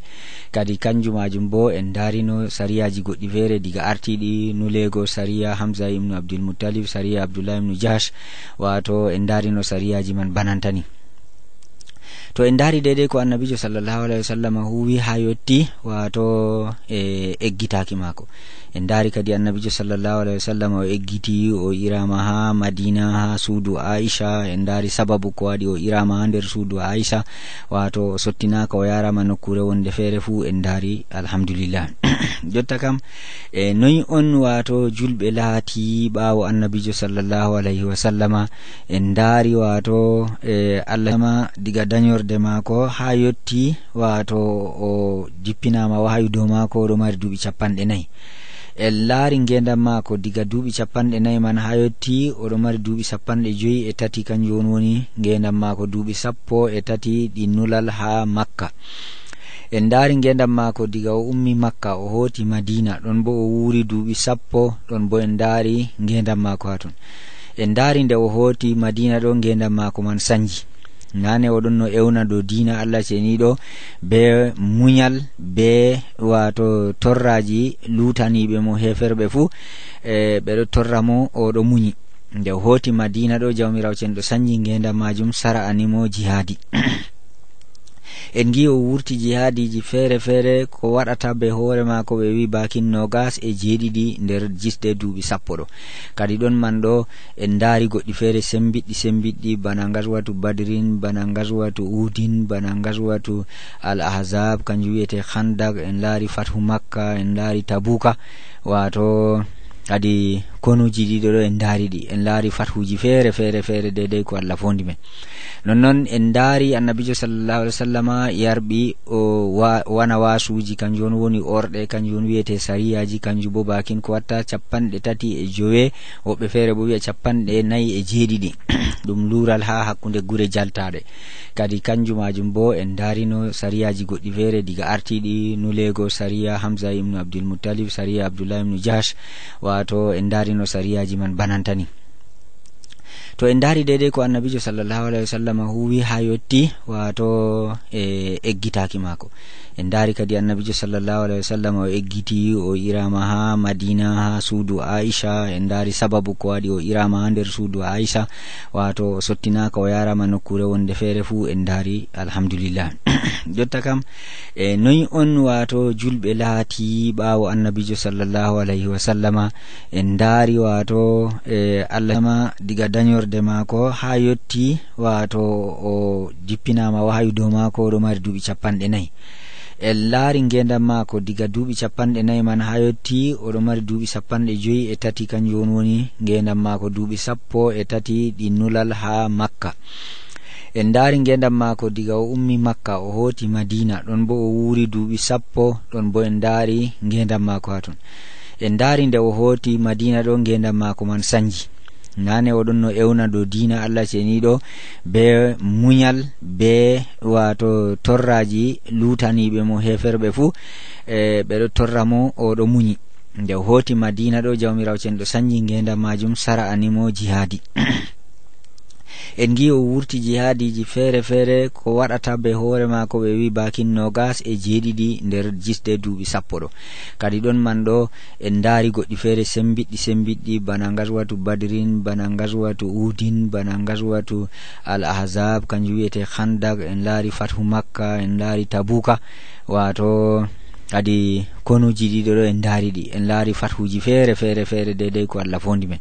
kadi kanjum majum bo en darino sariyaji goɗɗi feere diga artiɗi nulego sariya hamsa ibnu abdulmutalib sariya abdoullah ibnu jash wato en dari no sariyaji sariyaaji man banantani to en dari deydey ko annabijo sallllahu alahi wa sallam huwi ha yotti wato e eggitaki maako en daari kadi annabijo sallllahu alahi wa sallam o eggiti o irama ha madina ha suudu aisha en daari sababu ko waɗi o irama ha nder suudu aisha wato o sottinaka o yarama nokkure wonde feere fuu en daari alhamdulillah jotta kam e noyi on wato julɓe laati ɓaawo annabijo sallllahu alayhi wa sallama en daari wato e allahma diga dañorde maako ha yetti wato o jippinama wahayu dow maako oɗo mari duuɓi capanɗe nayyi e laari ngendam maako diga duuɓi capanɗe nayi man ha yetti oɗo mari duuɓi sappanɗe joyi e tati kan joni woni ngendam maako duuɓi sappo e tati ɗi nulal ha makka en daari ngendam maako diga o ummi makka o hooti madina ɗon bo o wuuri duuɓi sappo ɗon bo en daari ngendam maako ha ton en daari nde o hooti madina ɗo ngendam maako man sanji nane oɗon no ewna dow dina allah ceniɗo be muñal be wato torraji lutaniɓe mo heferɓe fuu e ɓeɗo torra mo oɗo muñi nde o hoti madina ɗo jawmirawo cen ɗo sanji ngendam majum sara animo jihadi en gi o wurti jihaadiji feere feere ko waɗata be hoore maako ɓe wi bakin nogas e jeeɗiɗi nder jisde duuɓi sappo ɗo kadi ɗon man ɗo en daari goɗɗi feere sembiɗɗi sembiɗɗi bana ngaswatu badrin bana ngaswatu udin bana ngaswatu al ahzab kanjum wiyete handag en laari fathu makka en laari tabuka wato kadi konuji ɗiɗo ɗo en daari ɗi en laari fathuji feere feere feere deydey ko allah fondi men nonnoon en daari annabijo sallallahu alih w sallama yarɓi o wana wasuji kanjum on woni orɗe kanjum on wiyete sariyaji kanjum bo bakin ko watta capanɗe tati e jowe woɓɓe feere bo wiya capanɗe nayi e jeeɗiɗi ɗum lural ha hakkunde gure jaltaɗe kadi kanjum majum bo en darino sariyaji goɗɗi feere diga artiɗi nulego sariya hamza ibnu abdulmutalib sariya abdoullah ibnu jash wato en darino no sariyaji man banantani to en dari dede ko annabijo sallllahu alaihi wa sallam huwi ha yotti wato e eh, eggitaki maako en daari kadi annabijo sallllahu alahi wa sallam o eggiti o irama ha madina ha suudu aisha en daari sababu ko waɗi o irama ha nder suudu aisha wato o sottinaka o yarama nokkure wonde feere fuu en daari alhamdulillah jotta kam e noyi on wato julɓe laati ɓaawo annabijo sallllahu alayhi wa sallama en daari wato e allahma diga dañorde maako ha yetti wato o jippinama wahayu dow maako oɗo mari duuɓi capanɗe nayyi e laari ngendam maako diga duuɓi capanɗe nayi man ha yotti oɗo mari duuɓi sappanɗe joyi e tati kan joni woni ngendam maako duuɓi sappo e tati ɗi nulal ha makka en daari ngendam maako diga o ummi makka o hooti madina ɗon bo o wuuri duuɓi sappo ɗon bo en daari ngendam maako ha ton en daari nde o hooti madina ɗo ngendam maako man sañji nane oɗon no ewna ɗo dina allah ceniɗo be muñal be wato torraji lutaniɓe mo heferɓe fuu e ɓeɗo torra mo oɗo muñi nde hooti madina ɗo jawmirawceni ɗo sañji ngendan majum sara animo jihadi en gi o wurti jihaadiji feere feere ko waɗata be hoore maako ɓe wi bakin nogas e jeeɗiɗi nder jisde duuɓi sappo ɗo kadi ɗon man ɗo en daari goɗɗi feere sembiɗɗi sembiɗɗi bana ngaswatu badrin bana ngaswatu udin bana ngaswatu al ahzab kanjum wiyete handag en laari fathu makka en laari tabuka wato kadi konuji ɗiɗo ɗo en daari ɗi en laari fathuji feere feere feere deydey ko allah fondi men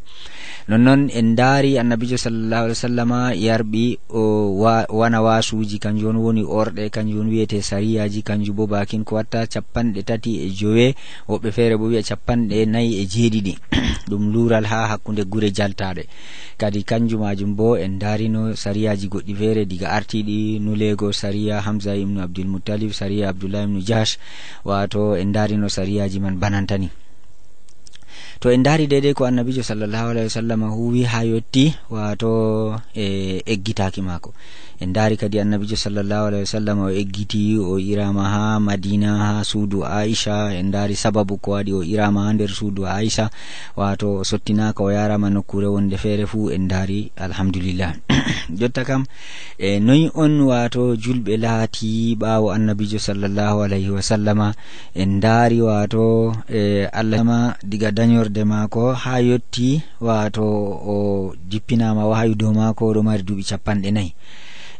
nonnoon en daari annabijo sallllahu alih w sallama yarɓi o wana wasuji kanjum on woni orɗe kanjum on wiyete sariyaji kanjum bo bakin ko watta capanɗe tati e jowe woɓɓe feere bo wiya capanɗe nayi e jeeɗiɗi ɗum lural ha hakkunde gure jaltaɗe kadi kanjum majum bo en darino sariyaji goɗɗi feere diga artiɗi nulego sariya hamza ibnu abdulmutalib sariya abdoullah ibnu jash wato en dari no sariyaji man banantani to en daari deydey ko annabijo sallllahu alayhi wa sallam huwi ha yetti wato e eggitaki maako en daari kadi annabijo sallllahu alahi wa sallam o eggiti o irama ha madina ha suudu aisha en daari sababu ko waɗi o irama ha nder suudu aisha wato o sottinaka o yarama nokkure wonde feere fuu en daari alhamdulillah jotta kam e noyi on wato julɓe laati ɓawo annabijo sallllahu alayhi wa sallama en daari wato e allahma diga dañorde maako ha yetti wato o jippinama wahayu dow maako oɗo mari duuɓi capanɗe nayyi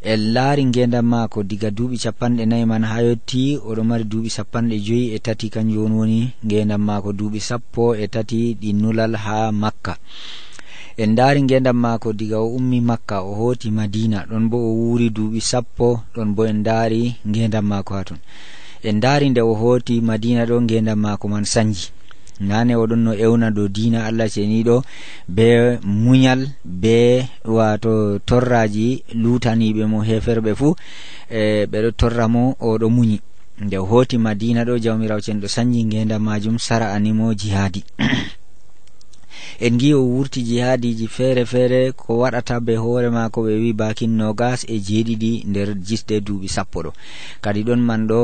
en laari ngendan maako diga duuɓi capanɗe nayi man ha yotti oɗo mari duuɓi sappanɗe joyi e tati kan joni woni ngendan maako duuɓi sappo e tati ɗi nulal ha makka en daari ngendan maako diga o ummi makka o hooti madina ɗon bo o wuuri duuɓi sappo ɗon bo en daari ngendan maako ha ton en daari nde o hooti madina ɗo ngendan maako man sanji nane oɗon no ewna dow dina allah ceniɗo be muñal be wato torraji lutaniɓe mo heferɓe fuu e ɓeɗo torra mo oɗo muñi nde hooti madina ɗo jawmirawceni ɗo sañji ngendan majum sara animo jihadi en gi o wurti jihaadiji feere feere ko waɗata be hoore maako ɓe wi bakin nogas e jeeɗiɗi nder jisde duuɓi sappo ɗo kadi ɗon man ɗo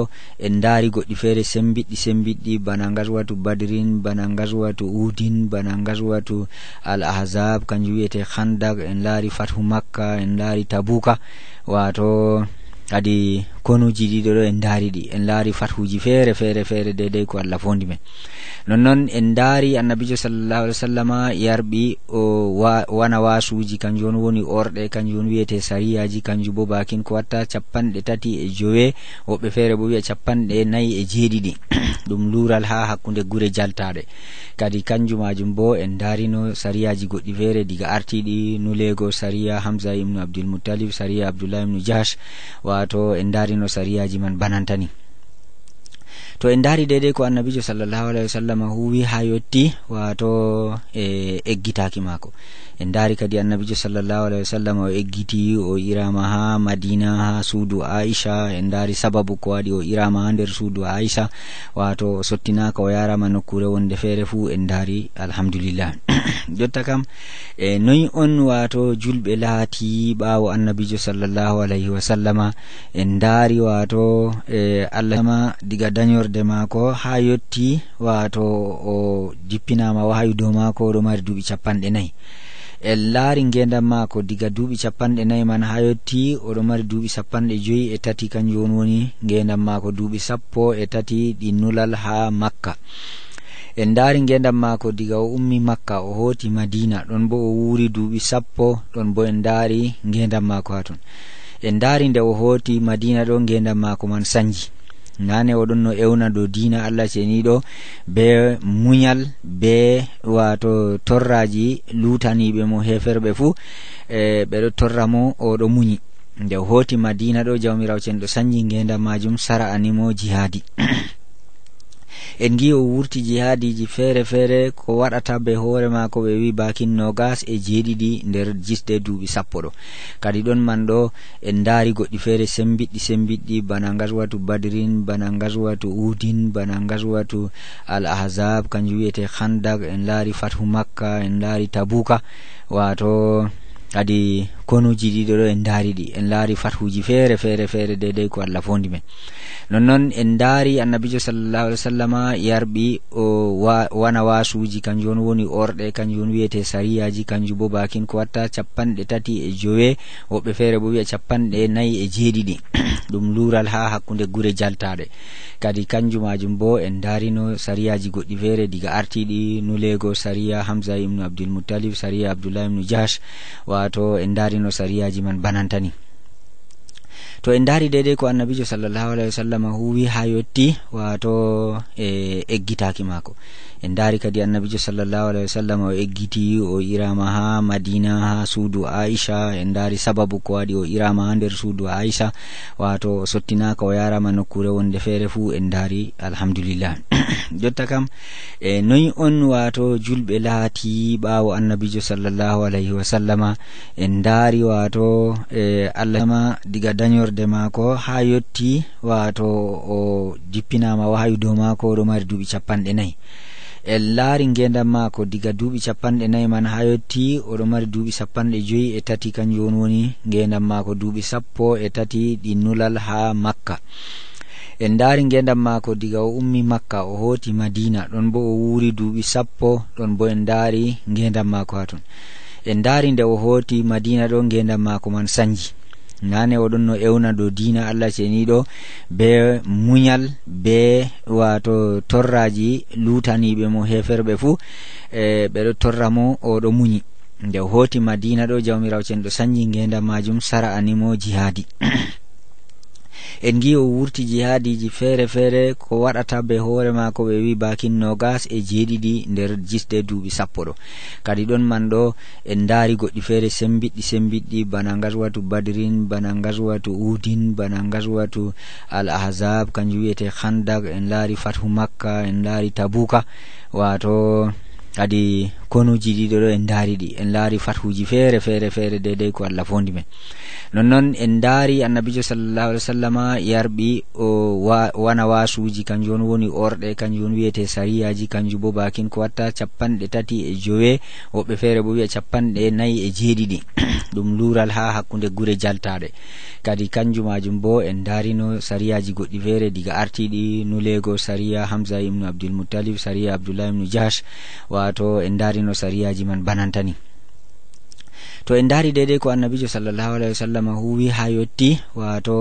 en daari goɗɗi feere sembiɗɗi sembiɗɗi bana ngaswatu badrin bana ngaswatu udin bana ngaswatu al ahzab kanjum wiyete handag en laari fathu makka en laari tabuka wato kadi konuji ɗiɗo ɗo en daari ɗi en laari fatuji feere feere feere deydey ko allah fondi men nonnoon en daari annabijo sallallahu alih w sallama yarɓi o wana wasuji kanjum on woni orɗe kanjum on wiyete sariyaji kanjum bo bakin ko watta capanɗe tati e jowe woɓɓe feere bo wiya capanɗe nayi e jeeɗiɗi ɗum lural ha hakkunde gure jaltaɗe kadi kanjumajum bo en darino sariyaji goɗɗi feere diga artiɗi nulego sariya hamsa ibnu abdulmutalib sariya abdoullah ibnu jash wato en dari no sariyaji man banantani to en dari deydey ko annabijo sallllahu alaihi wa sallam huwi ha yetti wato e eggitaki maako en daari kadi annabijo sallllahu alahi wa sallam o eggiti o irama ha madina ha suudu aisha en daari sababu ko waɗi o irama ha nder suudu aisha wato o sottinaka o yarama nokkure wonde feere fuu en daari alhamdulillah jotta kam e noyi on wato julɓe laati ɓaawo annabijo sallllahu alayhi wa sallama en daari wato e allahma diga dañorde maako ha yetti wato o jippinama wahayu dow maako oɗo mari duuɓi capanɗe nayyi e laari ngendam maako diga duuɓi capanɗe nayi man ha yetti oɗo mari duuɓi sappanɗe joyi e tati kan joni woni ngendam maako duuɓi sappo e tati ɗi nulal ha makka en ndaari ngendam maako diga o ummi makka o hooti madina ɗon bo o wuuri duuɓi sappo ɗon bo en ndaari ngendam maako ha ton en ndaari nde o hooti madina ɗo ngendam maako man sanji nane oɗon no ewna dow dina allah ceniɗo be muñal be wato torraji lutaniɓe mo heferɓe fuu e ɓeɗo torra mo oɗo muñi nde o hoti madina ɗo jawmirawo cen ɗo sanji majum sara animo jihadi en gi o wurti jihaadiji feere feere ko waɗata be hoore maako ɓe wi bakin nogas e jeeɗiɗi nder jisde duuɓi sappo ɗo kadi ɗon man ɗo en daari goɗɗi feere sembiɗɗi sembiɗɗi bana ngaswatu badrin bana ngaswatu udin bana ngaswatu al ahzab kanjum wiyete handag en laari fathu makka en laari tabuka wato kadi konuji ɗiɗo ɗo en daari ɗi en laari fathuji feere feere feere deydey ko allah fondi men nonnoon en daari annabijo sallallahu alih w sallama yarɓi o wana wasuji kanjum on woni orɗe kanjum on wiyete sariyaji kanjum bo bakin ko watta capanɗe tati e jowe woɓɓe feere bo wiya capanɗe nayyi e jeeɗiɗi ɗum lural ha hakkude gure jaltaɗe kadi kanjumajum bo en daarino sariyaji goɗɗi feere diga artiɗi nulego saria hamsa ibnu abdulmutalib saria abdoullah ibnu jahash wato en daarino sariyaji man banantani to en daari deydey ko annabijo sallllahu alahi wa sallam huwi ha yetti wato e eh, eggitaki maako en daari kadi annabijo sallllahu alahi wa sallam o eggiti o irama ha madina ha suudu aisha en daari sababu ko waɗi o irama ha nder suudu aisha wato o sottinaka o yarama nokkure wonde feere fuu en daari alhamdulillah jotta kam e noyi on wato julɓe laati ɓaawo annabijo sallllahu alayhi wa sallama en daari wato e allahma diga dañorde maako ha yetti wato o jippinama wahayu dow maako oɗo mari duuɓi capanɗe nayyi e laari ngendam maako diga duuɓi capanɗe nayi man ha yetti oɗo mari duuɓi sappanɗe joyi e tati kan joni woni ngendam maako duuɓi sappo e tati ɗi nulal ha makka en daari ngendam maako diga o ummi makka o hooti madina ɗon bo o wuuri duuɓi sappo ɗon bo en daari ngendam maako ha ton en daari nde o hooti madina ɗo ngendam maako man sañji nane oɗon no ewna dow dina allah ceniɗo be muñal be wato torraji lutaniɓe mo heferɓe fuu e ɓeɗo torra mo oɗo muñi nde o hoti madina ɗo jawmirawo cen ɗo sanji ngedam majum sara animo jihadi en gi o wurti jihaadiji feere feere ko waɗata be hoore maako ɓe wi bakin nogas e jeeɗiɗi nder jisde duuɓi sappo ɗo kadi ɗon man ɗo en daari goɗɗi feere sembiɗɗi sembiɗɗi bana ngaswatu badrin bana ngaswatu udin bana ngaswatu al ahzab kanjum wiyete handag en laari fathu makka en laari tabuka wato kadi konuji ɗiɗo ɗo en daari ɗi en laari fathuji feere feere feere deydey ko allah fondi men nonnoon en daari annabijo sallllahu alih w sallama yarɓi o wana wasuji kanjum on woni orɗe kanjum on wiyete sariyaji kanjum bo bakin ko watta capanɗe tati e jowe woɓɓe feere bo wiya capanɗe nayi e jeeɗiɗi ɗum lural ha hakkunde gure jaltaɗe kadi kanjum majum bo en darino sariyaji goɗɗi feere diga artiɗi nulego sariya hamza ibnu abdulmutalib sariya abdoullah ibnu jash wato en dari no sariyaji man banantani to en dari dede ko annabijo sallllahu alaihi wa sallam huwi ha yotti wato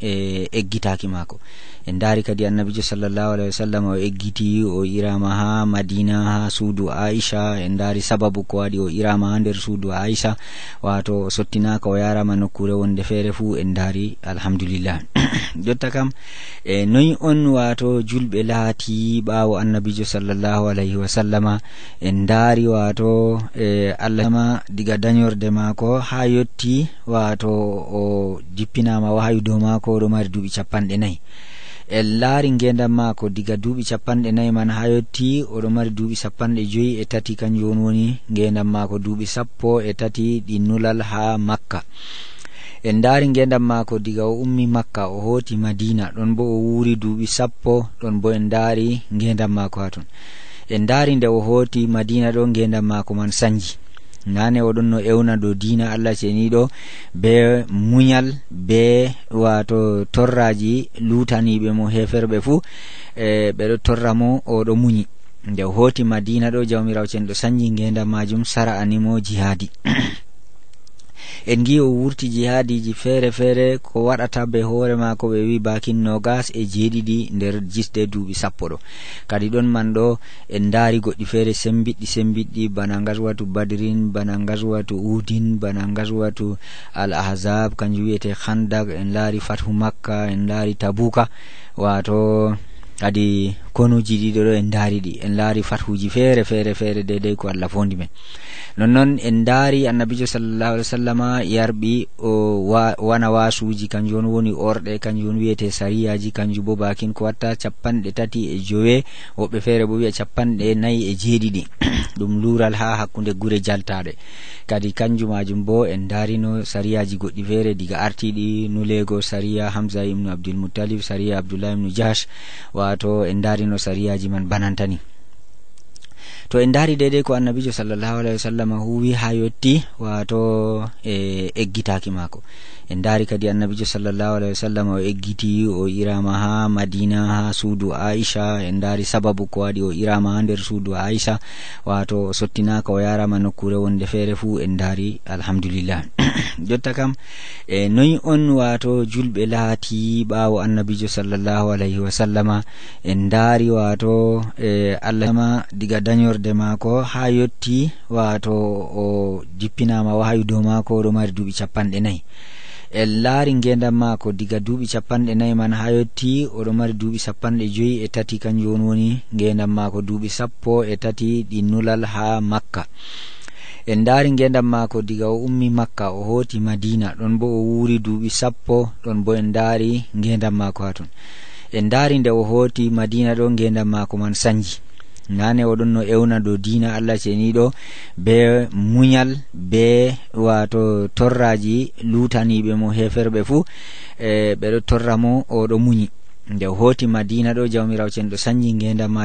e eggitaki maako en daari kadi annabijo sallllahu alahi wa sallam o eggiti o irama ha madina ha suudu aisha en daari sababu ko waɗi o irama ha nder suudu aisha wato o sottinaka o yarama nokkure wonde feere fu en daari alhamdulillah jotta kam e noyi on wato julɓe laati ɓawo annabijo sallllahu alayhi wa sallama en daari wato e, e allahma diga dañorde maako ha yetti wato o jippinama wahayu dow maako oɗo mari duuɓi capanɗe nayyi e laari ngendam maako diga duuɓi capanɗe nayi man ha yotti oɗo mari duuɓi sappanɗe joyi e tati kan joni woni ngendam maako duuɓi sappo e tati ɗi nulal ha makka en daari ngendam maako diga o ummi makka o hooti madina ɗon bo o wuuri duuɓi sappo ɗon bo en daari ngendam maako ha ton en daari nde o hooti madina ɗo ngendam maako man sanji nane oɗon no ewna dow dina allah ceniɗo be muñal be wato torraji lutaniɓe mo heferɓe fuu e ɓeɗo torra mo oɗo muñi nde hooti madina ɗo jawmirawceni ɗo sañji ngendan majum sara animo jihadi en gi o wurti jihaadiji feere feere ko waɗata be hoore maako ɓe wi bakin nogas e jeeɗiɗi nder jisde duuɓi sappo ɗo kadi ɗon man ɗo en daari goɗɗi feere sembiɗɗi sembiɗɗi bana ngaswatu badrin bana ngaswatu udin bana ngaswatu al ahzab kanjum wiyete khandag en laari fathu makka en laari tabuka wato kadi konuji ɗiɗo ɗo en daari ɗi en laari fathuji feere feere feere deydey ko allah fondi men nonnoon en daari annabijo sallallahu alih w sallama yarɓi o wana wasuji kanjum on woni orɗe kanjum on wiyete sariyaji kanjum bo bakin ko watta capanɗe tati e jowe woɓɓe feere bo wiya capanɗe nayi e jeeɗiɗi ɗum lural ha hakkunde gure jaltaɗe kadi kanjumajum bo en darino sariyaji goɗɗi feere diga artiɗi nulego sariya hamsa ibnu abdulmutalib sariya abdoullah ibnu jash wato en dari no sariyaji man banantani to en dari deydey ko annabijo sallllahu alaihi wa sallam huwi ha yetti wato e eggitaki maako en daari kadi annabijo sallllahu alahi wa sallam o eggiti o irama ha madina ha suudu aisha en daari sababu ko waɗi o irama ha nder suudu aisha wato o sottinaka o yarama nokkure wonde feere fuu en daari alhamdulillah jotta kam e noyi on wato julɓe laati ɓawo annabijo sallllahu alayhi wa sallama en daari wato e allahma diga dañorde maako ha yotti wato o jippinama wahayu dow maako oɗo mari duuɓi capanɗe nayyi e laari ngendam maako diga duuɓi capanɗe nayi man ha yetti oɗo mari duuɓi sappanɗe joyi e tati kan joni woni ngendam maako duuɓi sappo e tati ɗi nulal ha makka en daari ngendam maako diga o ummi makka o hooti madina ɗon bo o wuuri duuɓi sappo ɗon bo en daari ngendam maako ha ton en daari nde o hooti madina ɗo ngendam maako man sanji nane oɗon no ewna dow dina allah ceniɗo be muñal be wato torraji lutaniɓe mo heferɓe fuu e ɓeɗo torra mo oɗo muñi nde hoti madina ɗo jawmirawo cen ɗo sanji ngendam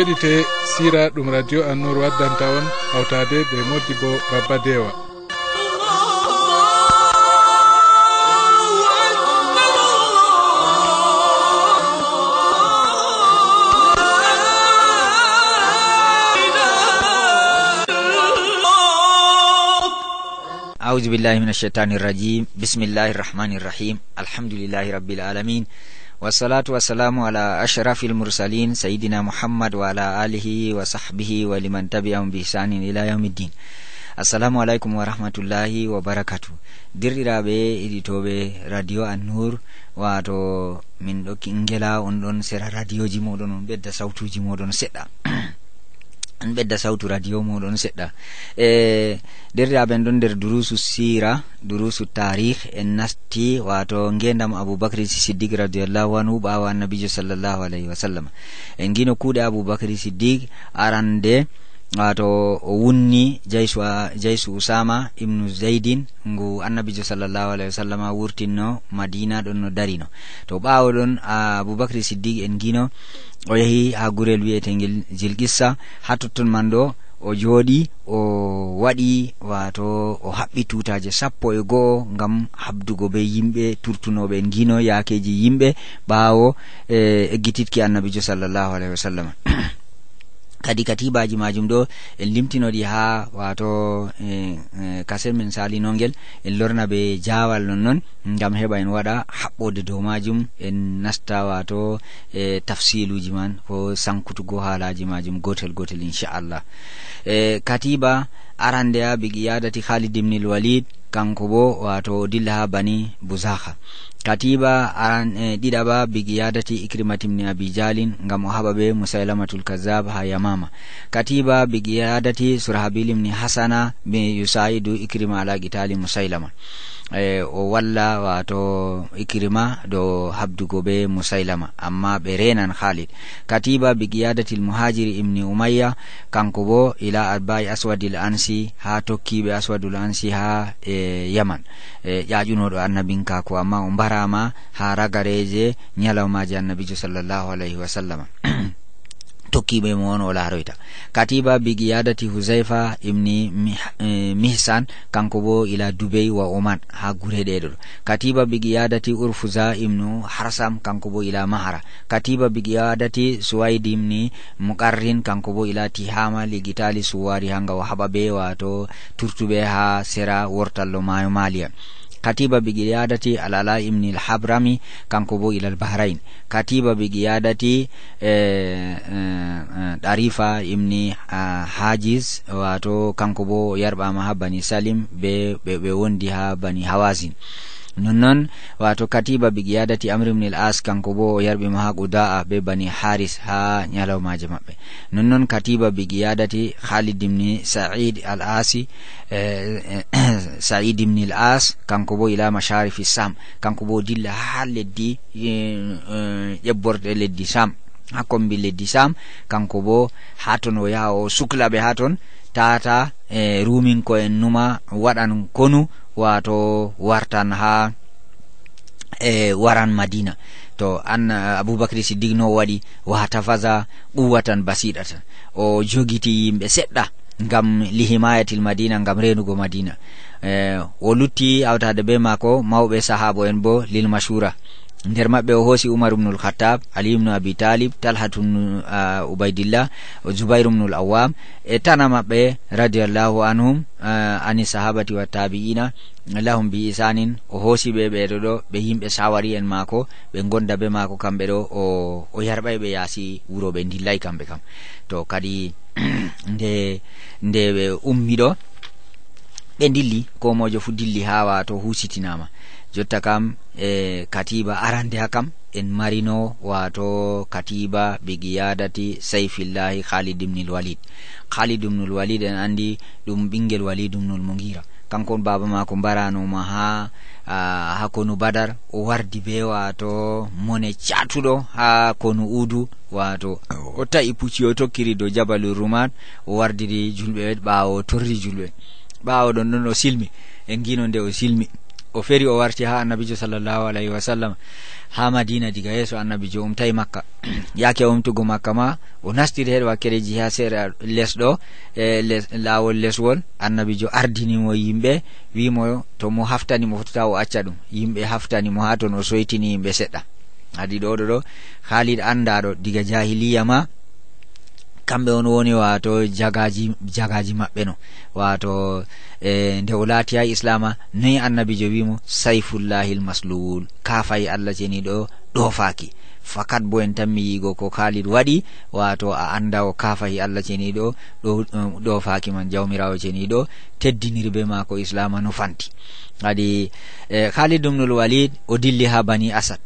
keɗite sira ɗum radio annor waddanta on hawtade ɓe bo babba dewa أعوذ بالله من الشيطان الرجيم بسم الله الرحمن الرحيم الحمد لله رب العالمين wasalatu wasalamu ala ashrafi lmursalin sayidina muhammad wa ala alihi wa sahbihi wa liman tabiahum bihsanin ila yaumiddin assalamu aleykum warahmatullahi wabarakatu dirɗiraɓe iɗitoɓe radio nour wato min ɗo kingela on ɗon sera radioji moɗon on ɓedda sawtuji moɗon seɗɗa an ɓedda sawtu radio muɗon seɗɗa e derɗaɓen ɗon nder durusu sira durusu tarih en nasti wato ngendam aboubacry siddigue radiallahu anhu ɓawa annabijo sallllahu alayhi wa sallam en gino kuuɗe aboubacry siddigue arande wato o wunni jaysu, jaysu usama ibnu zaydin ngu annabijo sallllahu alahi wa sallama wurtinno madina ɗon no darino to ɓawo ɗon aboubacry siddigue en gino o yahi ha gurel wiyetegel jilgissa ha totton man ɗo o jooɗi o waɗi wato o haɓɓi tutaje sappo e goo ngam habdugo be yimɓe turtunoɓe ndino yakeji yimɓe ɓawo e eggititki annabijo sallllahu alayhi wa sallam kadi katibaji majum ɗo en limtinoɗi ha wato e, e, kasel min salinongel en lorna be jawal nonnon gam heɓa en waɗa haɓɓode dow majum en nasta wato e tafsiluji man ko sankutugo halaji majum gotel gotel inchallah e katiba arandeya biɗi yadati halidimnil walid kanko bo wato o dilla ha bani bousaha katiba aran eh, ɗiɗaɓa bigi yadati icrimatimni abi jalin ngam o haɓaɓe be musailamatul kazab ha yamama katiba bigi yadati surhabilimni hasana mi yusaidu ikrima ala gitali musailama e o walla wato Ikirima do habdugo be musailama amma ɓe renan halid katiba bigiyadatil muhajiri ibni umayya kanko bo ila abai aswadil ansi ha tokkiɓe aswadul ansi ha e yaman e ƴaƴunoɗo annabinkako amma o mbarama ha ragareje ñalawmaji annabijo sallllahu alayhi wa sallama. tokkiɓe mo on o laroyta katiba bigi yadati husaifa imni eh, mihsan kanko bo ila dubey wa oman ha gure ɗeɗo katiba bigi yadati urfuza imnu harsam kanko bo ila mahara katiba bigi yadati suwaid imni mukarrin kanko bo ila tihama ligitali suwari hanga o haɓa be wato turtuɓe ha sera wortallo mayo maliya katiba bigiyadati alala ibn alhabrami kanko bo ila albahrain katiba bigiadati darifa eh, eh, ibni ah, hajiz wato kanko bo yarɓama ha bani salim be ɓe wondi ha bani hawazin nonnoon wato katiba bigiyaadati amri ibnil as kanko bo yarɓima ha quda'a be bani haris ha nyalawmaji maɓɓe nonnoon katiba bigiyaadati halid ibni said al asi eh, said l as kanko bo ila masharifi sam kanko bo dilla ha leddi ƴebborde eh, leddi sam ha kombi leddi sam kanko bo ha ton o yaha o suklaɓe ha ton tata e eh, ruminko en numa waɗan konu wato wartan ha e waran madina to an uh, aboubacry siddig no waɗi wata faza ɓuwatan basiɗata o jogiti yimɓe seɗɗa ngam lihimayatil madina ngam renugo madina e, o lutti awtade be maako mawɓe sahabo en bo lil mashura nder maɓɓe o hoosi umar ubnul khatab ali ibnu abi talib talhatu bnu uh, ubaydillah zubayr ubnul awam e tana maɓɓe radiallahu anhum uh, ani sahabati wa tabi'ina lahum bi isanin o hoosi ɓe ɓeɗo ɗo ɓe yimɓe sawari en maako ɓe gonda be maako kamɓe ɗo o, o yarɓay ɓe yaasi wuro ɓe dillay kamɓe kam to kadi nde nde ɓe ummiɗo ɓe dilli ko mojo fu dilli ha wato husitinama jotta kam e katiba arande ha kam en marino wato katiba bigiyadati saifillahi khalid ibn walid khalid ibn walid en andi ɗum ɓingel walid ibn mungira kanko baba mako mbaranoma ha ha konu badar o wardi be wato mone catuɗo ha konu udu wato o ta'i pucci o tokkiri do jabal ruman o wardiri julɓe ɓawo torri julɓe ɓawo ɗon ɗon o silmi en gino nde o silmi o feri o warti ha annabijo sallllahu alayhi wa sallam ha madina diga yeeso annabijo umtawi makka yake umtugo makka ma o nastiri heɗ wakkereji ha les lesɗo e les laawol leswol annabijo ardinimo yimɓe wimo to mo haftani mo fotata o acca ɗum yimɓe haftanimo ha ton o soytini yimɓe seɗɗa adi ɗo ɗo ɗo haalid andaɗo diga jahiliya ma kamɓe on woni wato jagaji jagaji maɓɓe no wato e nde o laati ha islama noyi annabijo wimo sayfullahil maslul kafayi allah ceniɗo ɗofaki fakat bo en tan mi yigo ko kalid waɗi wato a anda o kafahi allah ceniɗo ɗo ɗo faki man jawmirawo ceniɗo teddinirbe ma ko islama no fanti adi eh, khalid umnul walid o dilli ha bani asad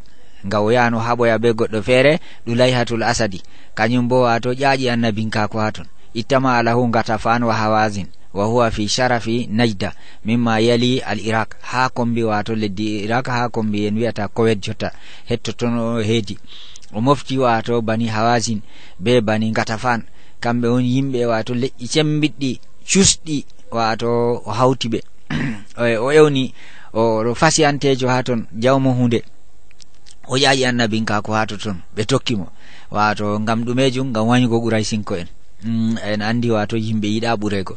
nga o ha haɓoya be goɗɗo feere ɗulayhatul asadi kañum bo wato anna binka ha ton ittama lahu fan wa hawazin wa huwa fi sharafi najda mimma yali al iraq ha kombi wato leddi iraq ha kombi en wiyata kowet jotta hettoton o heedi o mofti wato bani hawazin be bani gatafan kamɓe on yimɓe wato leƴƴi cembiɗɗi chusdi wato o hawti ɓe o ewni oɗo fasiyantejo ha ton jawmo hunde o ƴaƴi annabinka ko hato ton ɓe tokkimo wato ngam ɗumejum ngam wani ko ɓuray sinko mm, en eh, en andi wato yimɓe yiɗa ɓurego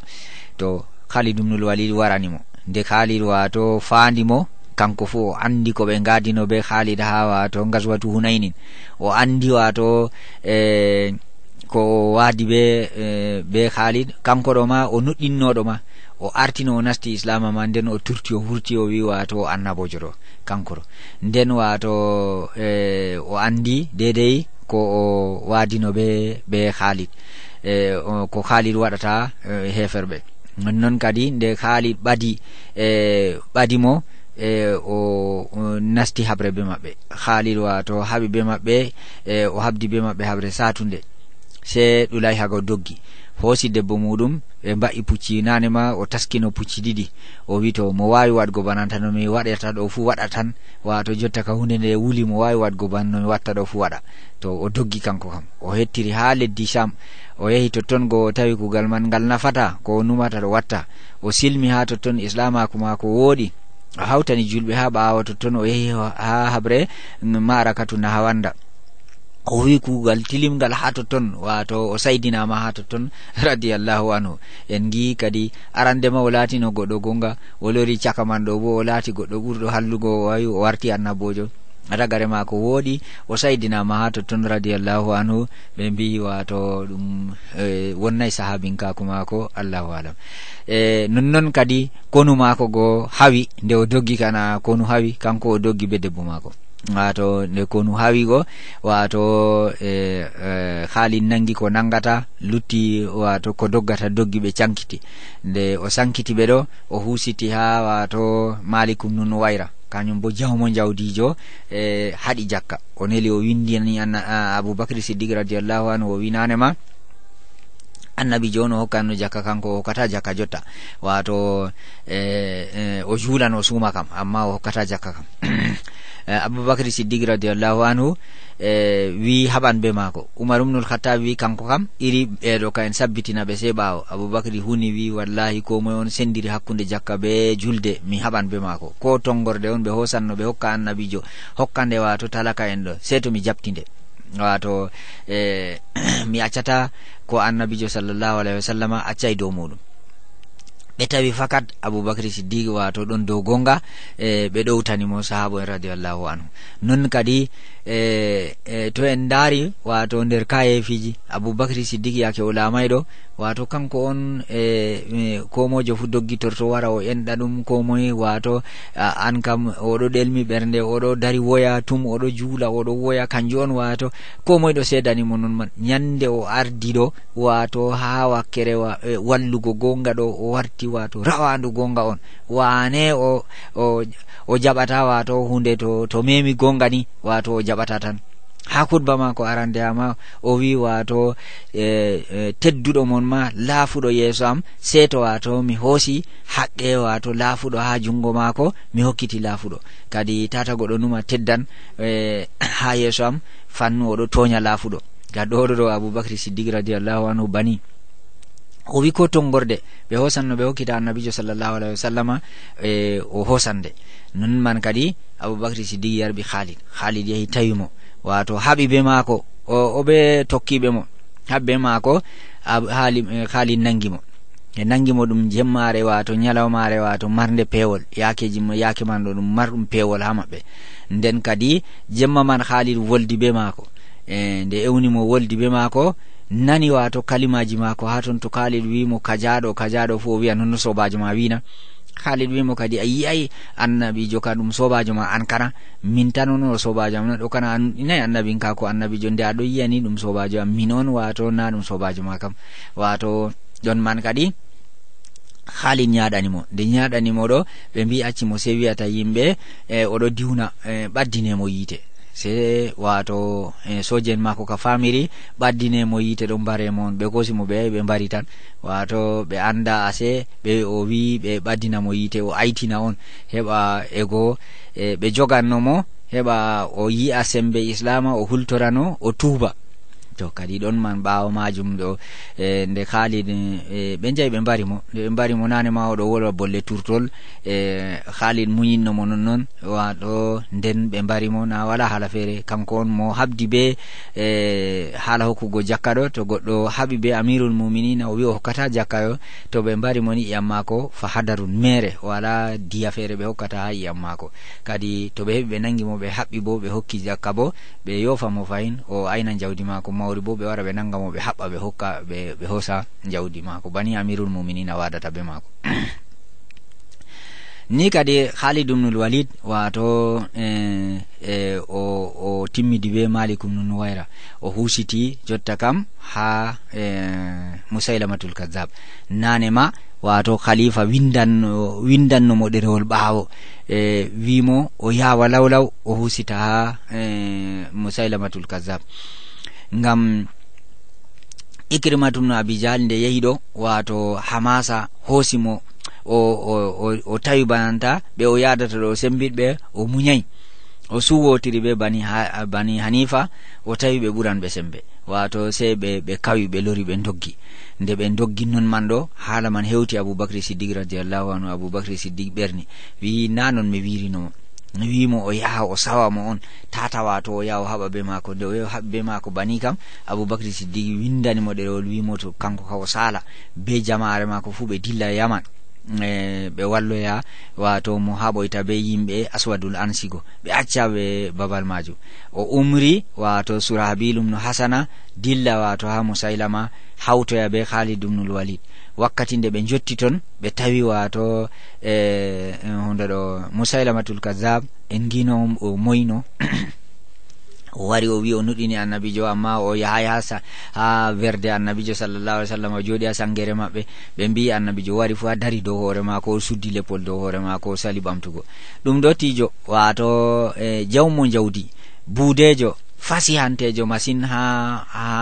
to khalid umnul walid waranimo nde khalid wato fandimo kanko fu o andi ko ɓe gadino be khalid ha wato gaswatu hunaynin o andi wato e ko wadi be e, be khalid kanko ɗo ma o nuɗɗinnoɗo ma o artino o nasti islama ma nden o turti o hurti o wi wato annabojo ɗo kanko nden wato e, o andi dedei ko o waadino ɓe ɓe haalid e ko haalid waɗata e, heferɓe nonnoon kadi nde haalid ɓadi e ɓadi mo e o nasti haɓre be maɓɓe haalid wato haɓi be maɓɓe e o habdi be maɓɓe haɓre satunde se ɗulay hago doggi hoosi debbo muɗum ɓe mba'i pucci nane ma o taskino pucci ɗiɗi o wi to mo wawi wadgo bananta nomi waɗata ɗo fu waɗa tan wato jotta ka hunde nde wuuli mo wawi wadgo ban nomi watta ɗo fu waɗa to o doggi kanko kam o hettiri ha leddi sam o yahi totton go tawi kugal man ngal nafata ko o numata o watta o silmi ha totton islamaku mako wooɗi o hawtani julɓe ha ɓawa totton o yehi ha habre marakatu nahawanda o wi kugal tilimgal ha totton wato o saydinama ha totton radiallahu anhu en gi kadi arandema o laatino goɗɗo gonga o lori caka man ɗo bo o laati goɗɗo ɓurɗo hallugo o wawi o warti annabojo ragare maako wooɗi o saydinama ha totton radiallahu anhu ɓe mbi wato ɗum e, wonnay sahabin kako maako allahu alam e nonnoon kadi konu maako go hawi nde o doggi kana konu hawi kanko o doggi be debbo maako wato nde konu hawi go wato e, e haali nangi ko nangata lutti wato ko doggata doggi ɓe cankiti nde o sankiti ɓe ɗo o huusiti ha wato malikum nun wayra kañum bo jawmo jawdijo e haɗi jakka o neli o windini aboubacry siddigue radiallahu anhu o winanema annabi joni o hokkanno jakka kanko o hokkata jakka jotta wato e, e, o juulan o suuma kam amma o hokkata jakka kam e, aboubacry siddigue radiallahu anhu e wi haɓanɓe maako umar umnul khatab wi kanko kam iri ɓeɗo eh, ka'en sabbitinaɓe se ɓaawo aboubacry huni wi wallahi ko moye on sendiri hakkunde jakka be julde mi haɓanɓe maako ko tongorde on ɓe hosanno ɓe hokka annabijo hokkande wato talaka en ɗo se to mi jabtinde wato e eh, mi accata ko annabijo sallllahu alahi wa sallama accay dow muɗum ɓe tawi fakat aboubacry siddiqe wato ɗon dow gonga e ɓe ɗowtanimo sahaba en radiallahu anhu non kadi e, e, to en ndaari wato nder kayefiji aboubacry siddiki yake o ɗo wato kanko on e eh, komojo fu doggitorto wara o enɗa ɗum komoye wato an kam oɗo ɗelmi ɓernde oɗo dari woya tum oɗo juula oɗo woya kanju on wato komoye ɗo sedanimo non man ñande o ardiɗo wato ha wakkere e, wallugo gonga ɗo o warti wato rawandu gonga on wane o o, o jaɓata wato hunde to to memi gonga ni wato o jaɓa jaɓata tan ha kurba ko arande ama o wi wato e, e, tedduɗo mon ma laafuɗo yeeso am sei to wato mi hoosi haqqe wato laafuɗo ha jungo maako mi hokkiti laafuɗo kadi tata goɗo numa teddan e, ha yeeso am fannu oɗo toña laafuɗo gad ɗoɗo ɗo aboubacry siddigue radiallahu anhu bani ko wi ko tongorde ɓe hosan no ɓe hokkita annabijo sallllahu alahi wa sallama e o hosande non man kadi aboubacry sidi yarɓi halid halid yahi tawimo wato haɓi be maako oɓe tokkiɓe mo haɓi be maako halid nangimo e nangimo e ɗum jemmare wato ñalawmare wato marde pewol yakeji yaake man ɗo ɗum marɗum pewol ha maɓɓe nden kadi jemma man halid woldi be maako e nde ewnimo woldi be maako nani wato kalimaji mako haton to kalid wimo kajaɗo kajaɗo fo o wiya nonno sobajo ma wina halid wimo kadi a yiyayi annabijo ka ɗum sobajo ma an kana min tan on o sobajo am ɗo kana inayi annabin ka ko annabijo nde aɗo yiyani ɗum sobajo am min on wato na ɗum sobajo ma kam wato ɗon man kadi halin yaɗanimo nde yaɗanimo ɗo ɓe mbi accimo sei wiyata yimɓe e oɗo diwna e ɓaddinemo yiite se wato eh, sojen mako ka famiri mo yite ɗon mbare mon ɓe mo ɓe ɓe mbari tan wato ɓe anda ase ɓe o wi ɓe mo yiite o aitina on heɓa ego e eh, ɓe joganno mo heɓa o yi'a sembe islama o hultorano o tuuba to kadi ɗon man ɓawo majum ɗo e eh, nde halid ɓe eh, eh, jayi ɓe mbarimo nde ɓe mbarimo nane ma oɗo wolwa bolle turtol e halid muñinno mo nonnoon waɗo nden ɓe mbarimo na wala haala feere kanko on mo habdi be e haala hokkugo jakka ɗo to goɗɗo haɓi be amirul muminina o wi o hokkata jakka yo to ɓe mo ni iyam maako fa hadarun mere wala diya feere ɓe hokkata ha iyam kadi to ɓe heɓi ɓe nangimo ɓe haɓɓi bo ɓe hokki jakka bo ɓe yofamo fayin o ayna jawdi mako mo mawri bo ɓe wara ɓe nanga mo ɓe haɓɓa ɓe hokka ɓe hosa jawdi maako bani amirul muminina wadata be maako ni kadi halid umnul walid wato eh, eh, o, o timmidi be malik umnul wayra o husiti jotta kam ha eh, musailamatul kazab nane ma wato khalifa windanno windannomo ɗerewol ɓaawo e, eh, wimo o yawa lawlaw o husita ha e, musailamatul kazab ngam ikrimatubnu abijal nde yehi ɗo wato hamasa hoosimo o, o, o, o tawi bananta ɓe o yadata ɗo sembiɗɓe o muñayi o suwotiri ɓe bani, ha, bani hanifa o tawi ɓe ɓuran ɓe sembe wato se ɓe ɓe kawi ɓe lori ɓe doggi nde ɓe doggi non man ɗo haala man hewti aboubacry siddigue radiallahu anhu aboubacry siddigue ɓerni wi na non mi wirinomo wimo o yaha o sawamo on tata wato o yaha o haɓa be mako nde o haɓi be mako bani kam aboubacry siddigi windanimo ɗerewol wimo to kanko ka o sala be jamare mako fuu ɓe dilla yaman ɓe eh, walloya wato mo haɓoyta be yimɓe aswadul ansigo ɓe acca ɓe babal majum o umri wato surahabilum no hasana dilla wato ha musailama hawtoya be khalidumnul walid wakkati nde ɓe jotti ton ɓe tawi wato e hunde ɗo musailamatul kazab en gino o moyno o wari o wi o nuɗini annabijo amma o yahay ha ha werde annabijo sallllahu alih w sallam o jooɗi ha sangere maɓɓe ɓe mbi annabijo wari fu ha dari dow hoore maako o suddi leppol dow hoore maako o sali ɓamtugo ɗum ɗo tiijo wato e jawmo jawdi buudejo fasi hantejo masin ha ha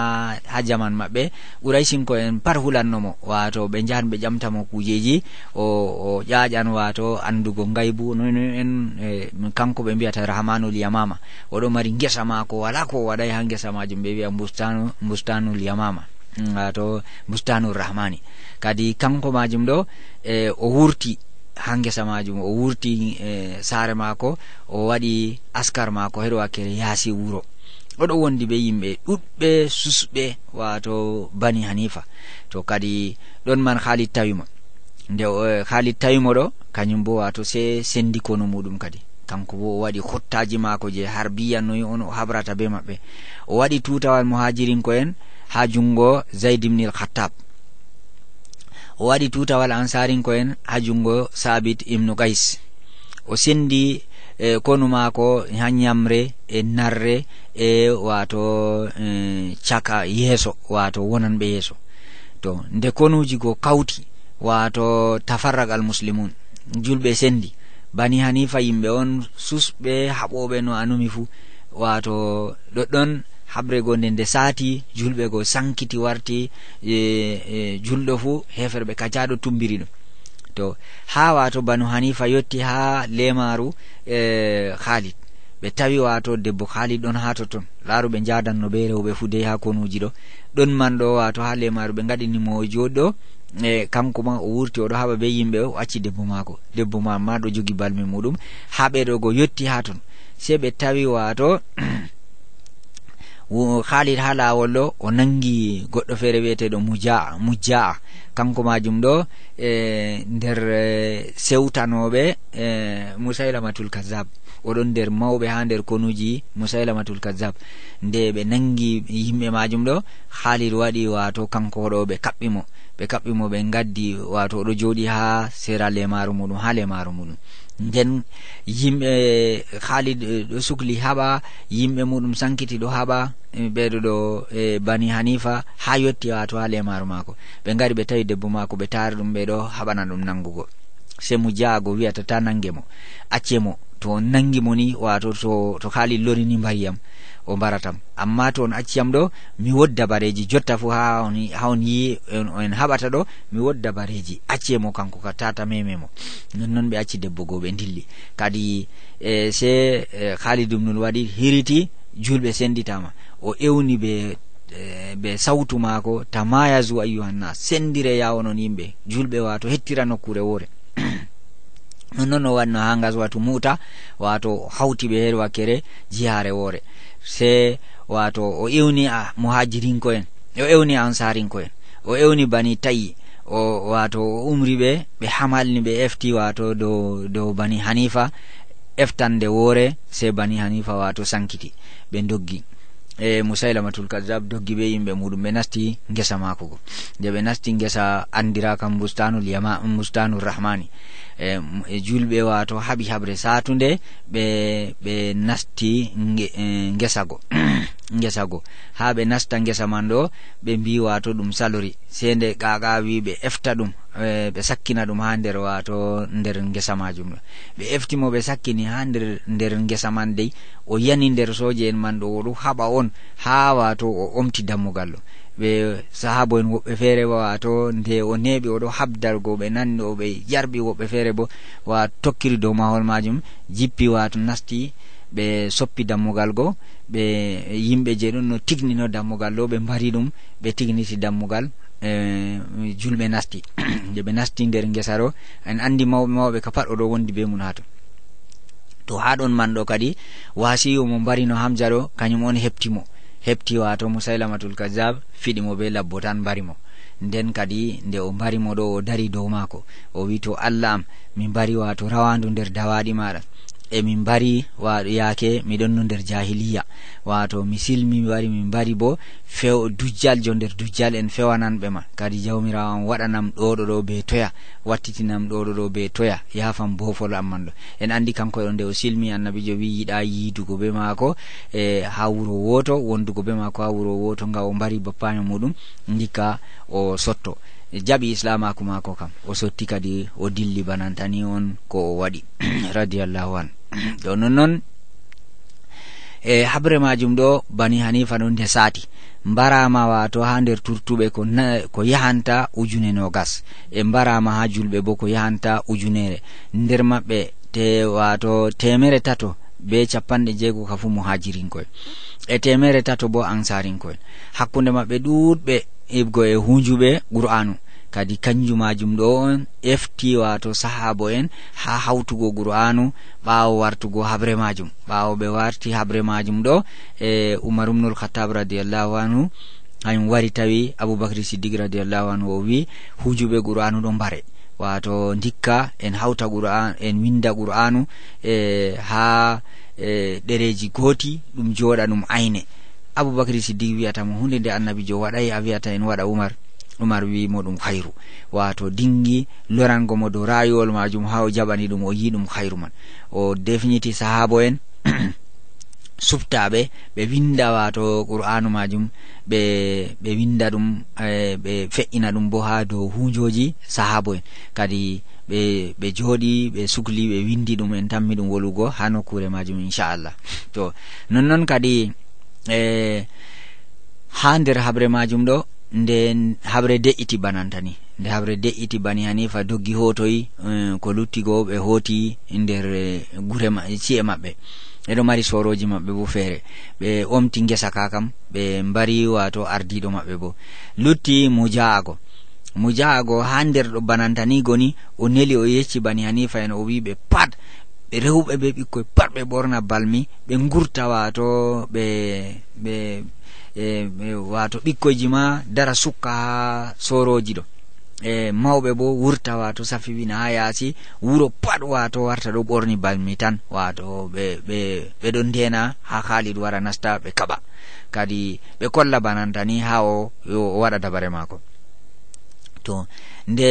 ha jaman maɓɓe ɓuray sinko en pat hulannomo wato ɓe jahan ɓe ƴamtamo kujeji o o ƴaƴan wato andugo ngaybu non en e, kanko ɓe mbiyata rahmanul yamama oɗo mari ngesa mako wala ko waɗay ha ngesa majum ɓe wiya bustanu bustanul yamama wato bustanul rahmani kadi kanko majum ɗo e o wurti ha gesa majum o wurti e, sare maako o waɗi askar maako heɗo wakkere yaasi wuro oɗo wondi be yimɓe ɗuɗɓe susɓe wato bani hanifa to kadi ɗon man haalid tawimo nde haalid eh, tawimo ɗo kañum bo wato se sendikono muɗum kadi kanko bo o waɗi hottaji maako je harbiyannoyi on o habrata be maɓɓe o waɗi tutawal mohajirinko en ha jungo zaidimnil khattab o waɗi tutawal ansarinko en ha jungo sabit imnu gays o sendi e konu maako ha ñamre e narre e wato e, caka yeeso wato wonanɓe yeeso to nde konuji go kawti wato tafarragal muslimun julɓe sendi bani hanifa yimɓe on susɓe haɓoɓe no anumi fuu wato ɗoɗɗon haɓrego nde nde sati julɓe go sankiti warti e, e, julɗo fuu hefereɓe kacaɗo tumbiri ɗum to ha wato banu hanifa yotti ha lemaru e khalid ɓe tawi wato debbo khalid ɗon ha totton laruɓe jadanno ɓe rewɓe fu dei ha konuji ɗo ɗon man ɗo wato ha lemaru ɓe gaɗinimo joɗi ɗo e kanko ma o wurti oɗo haɓa ɓe yimɓe o acci debbo mako debbo mamma ɗo jogui balmi muɗum ha ɓeɗo go yetti ha ton se ɓe tawi wato haalir ha laawol ɗo o nangi goɗɗo feere wiyeteɗo mujaa mujaa kanko majum ɗo e nder e, sewtanoɓe musaylamatul kazab oɗon nder mawɓe ha nder konuji musaylamatul kazab nde ɓe nangi yimɓe majum ɗo haalir waɗi wato kanko hoɗo ɓe kaɓɓimo ɓe kaɓɓi mo ɓe gaddi wato oɗo joɗi ha sera lemaru muɗum ha lemaru muɗum nden yimɓe haali eh, ɗo sukli haɓa yimɓe muɗum sankiti ɗo haɓa e ɓeɗo ɗo e bani hanifa ha yetti wato ha lemaru maako ɓe gari ɓe tawi debbo maako ɓe taari ɗum ɓeɗo haɓana ɗum nangugo se mo jaago wiyata ta nangue mo accemo to nangimo ni wato to to haali lorini mbariyam o mbaratam amma to on acciyam ɗo mi wodda bareji jotta fu ha on yi en haɓata ɗo mi wodda bareji mo kanko ka tata mememo nonnoon ɓe acci debbo goo dilli kadi e se e, halidumnul waɗi hiriti julɓe senditama o ewni be be sawtu maako tamayasu ayuhanna sendire yawonon yimɓe julɓe wato hettira nokkure woore nonnoon o wanno ha gaswatu muta wato hawti ɓe her wakkere jihare woore se wato o ewni a muhajirinko en o ewni ansarinko en o ewni bani tayi o wato o umri ɓe ɓe hamalni ɓe efti wato dow dow bani hanifa eftande woore se bani hanifa wato sankiti ɓe doggi e musailamatul kadab doggi be yimɓe muɗum ɓe nasti gesa maako go nde ɓe nasti gesa andira kam bustanul yama bustanul rahmani E, e julɓe wato haaɓi haɓre satude ɓe ɓe nasti guesago e, guesago ha ɓe nasta guesa man ɗo ɓe mbi wato ɗum salori se nde kaka wi ɓe efta ɗum e, ɓe sakkina ɗum ha nder wato nder guesa majum ɗo ɓe eftimo ɓe sakkini ha nder nder guesa man dey o yani nder soje en man ɗo oɗo haɓa on ha wato o omti dammugal ɗo ɓe sahaba en woɓɓe feere wato nde o neɓi oɗo habdalgo ɓe nanni o ɓe yarɓi woɓɓe feere bo wa tokkiri dow mahol majum jippi wato nasti ɓe soppi dammugal go ɓe yimɓe je ɗum no tignino dammugal ɗo ɓe mbari ɗum ɓe tigniti dammugal e, julɓe nasti nde ɓe nasti nder guesa ɗo en andi mawɓe mawɓe ka pat oɗo wondi be mum hato to haɗon man ɗo kadi wasiyo mo mbarino hamja ɗo kañum on heptimo musaila matul kazab fiɗimo be labbo tan mbarimo nden kadi nde o mbarimo ɗo o dari dow maako o wi to allah am mi mbari wato rawandu nder dawaɗi maɗa E min bari waɗo yaake ɗon no nder jahiliya wato mi silmi mi wari min bari bo few dujjal jo nder dujjal en fewananɓe ma kadi jawmirawo am waɗanam ɗoɗo ɗo be toya wattitinam ɗoɗo ɗo be toya yafam bofol amman ɗo en andi kanko e ɗo nde o silmi annabijo wi yiɗa yidugo be maako e ha wuro woto wondugo be maako ha wuro woto nga o mbari bappame muɗum dikka o sotto jaɓi islamaku mako kam o sotti kadi o dilli banantani on ko o waɗi radiallahu an to nonnon e habre majum ɗo bani hanifa ɗo nde sati mbarama wato ha nder turtuɓe ko yahanta ujune nogas e mbarama ha julɓe bo ko yahanta ujunere nder maɓɓe te wato temere tato be capanɗe jeego ka fu mo hajirinkoye e temere tato bo ansarinkoye hakkude maɓɓe ɗuɗɓe hibgo e hunjuɓe qur'anu kadi kanjumajum ɗo on efti wato sahabo en ha hawtugo qur'anu ɓawo wartugo habre majum ɓawo ɓe warti habre majum ɗo e umar umnul khatab radiallahu anhu hayum wari tawi aboubacry siddik radiallahu anhu o wi hujuɓe qur'anu ɗo mbare wato ndikka en hawta qur'an en winda qur'anu e ha e ɗereji gooti ɗum jooɗa ɗum ayne aboubacry siddiqi wiyata mo hunde nde annabi jo waɗayi a wiyata en waɗa umar umar wimo ɗum hayru wato dingi lorango mo dow rayuwol majum ha o jaɓani ɗum o yi ɗum hayru man o definiti sahabo en suftaɓe ɓe winda wato qur'anu majum ɓe ɓe winda ɗum e, ɓe feƴƴina ɗum bo ha dow hujoji sahabo en kadi ɓe ɓe jooɗi ɓe sukli ɓe windi ɗum en tanmi ɗum wolugo ha nokkure majum inchallah to nonnoon kadi e ha nder habre majum ɗo nde habre de'iti banantani nde habre de'iti bani hani fa doggi hotoyi e, ko luttigo ɓe hooti nder e, gure ci'e maɓɓe ɓeɗo mari soroji maɓɓe bo feere ɓe omti gesa ka kam ɓe mbari wato ardiɗo maɓɓe bo lutti mujaago mujaago ha nder ɗo banantanigo ni o neli o yecci bani hanifa en o wiɓe pat ɓe rewɓe ɓe ɓikkoy pat ɓe ɓorna balmi ɓe gurta wato ɓe ɓe e wato ɓikkoyji ma dara sukka ha soroji ɗo e mawɓe bo wurta wato safiwina ha yaasi wuro pat wato warta ɗo ɓorni balmi tan wato ɓeɓe ɓeɗo ndena ha haalid wara nasta ɓe kaɓa kadi ɓe kolla bananta ni ha o yo o waɗa dabare maako to nde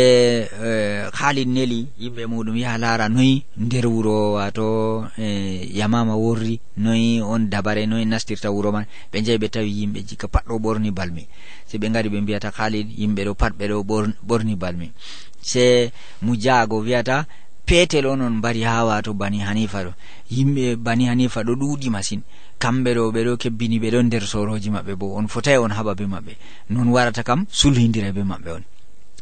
e, haalin neli yimɓe muɗum yaha laara noyi nder wuro wato e, yamama worri noyi on dabare noyi nastirta wuro man ɓe jeyi ɓe tawi yimɓe jikka pat ɗo ɓorni balmi se ɓe gari ɓe mbiyata haalin yimɓe ɗo pat ɓeɗo ɓorni balmi se mo jaago wiyata petel onon mbari ha wato bani hanifa ɗo yimɓe bani hanifa ɗo ɗuuɗi masin kamɓe ɗo ɓeɗo kebbini ɓeɗo nder soroji maɓɓe bo on fotai on haɓa be maɓɓe non warata kam sulhidira be maɓɓe on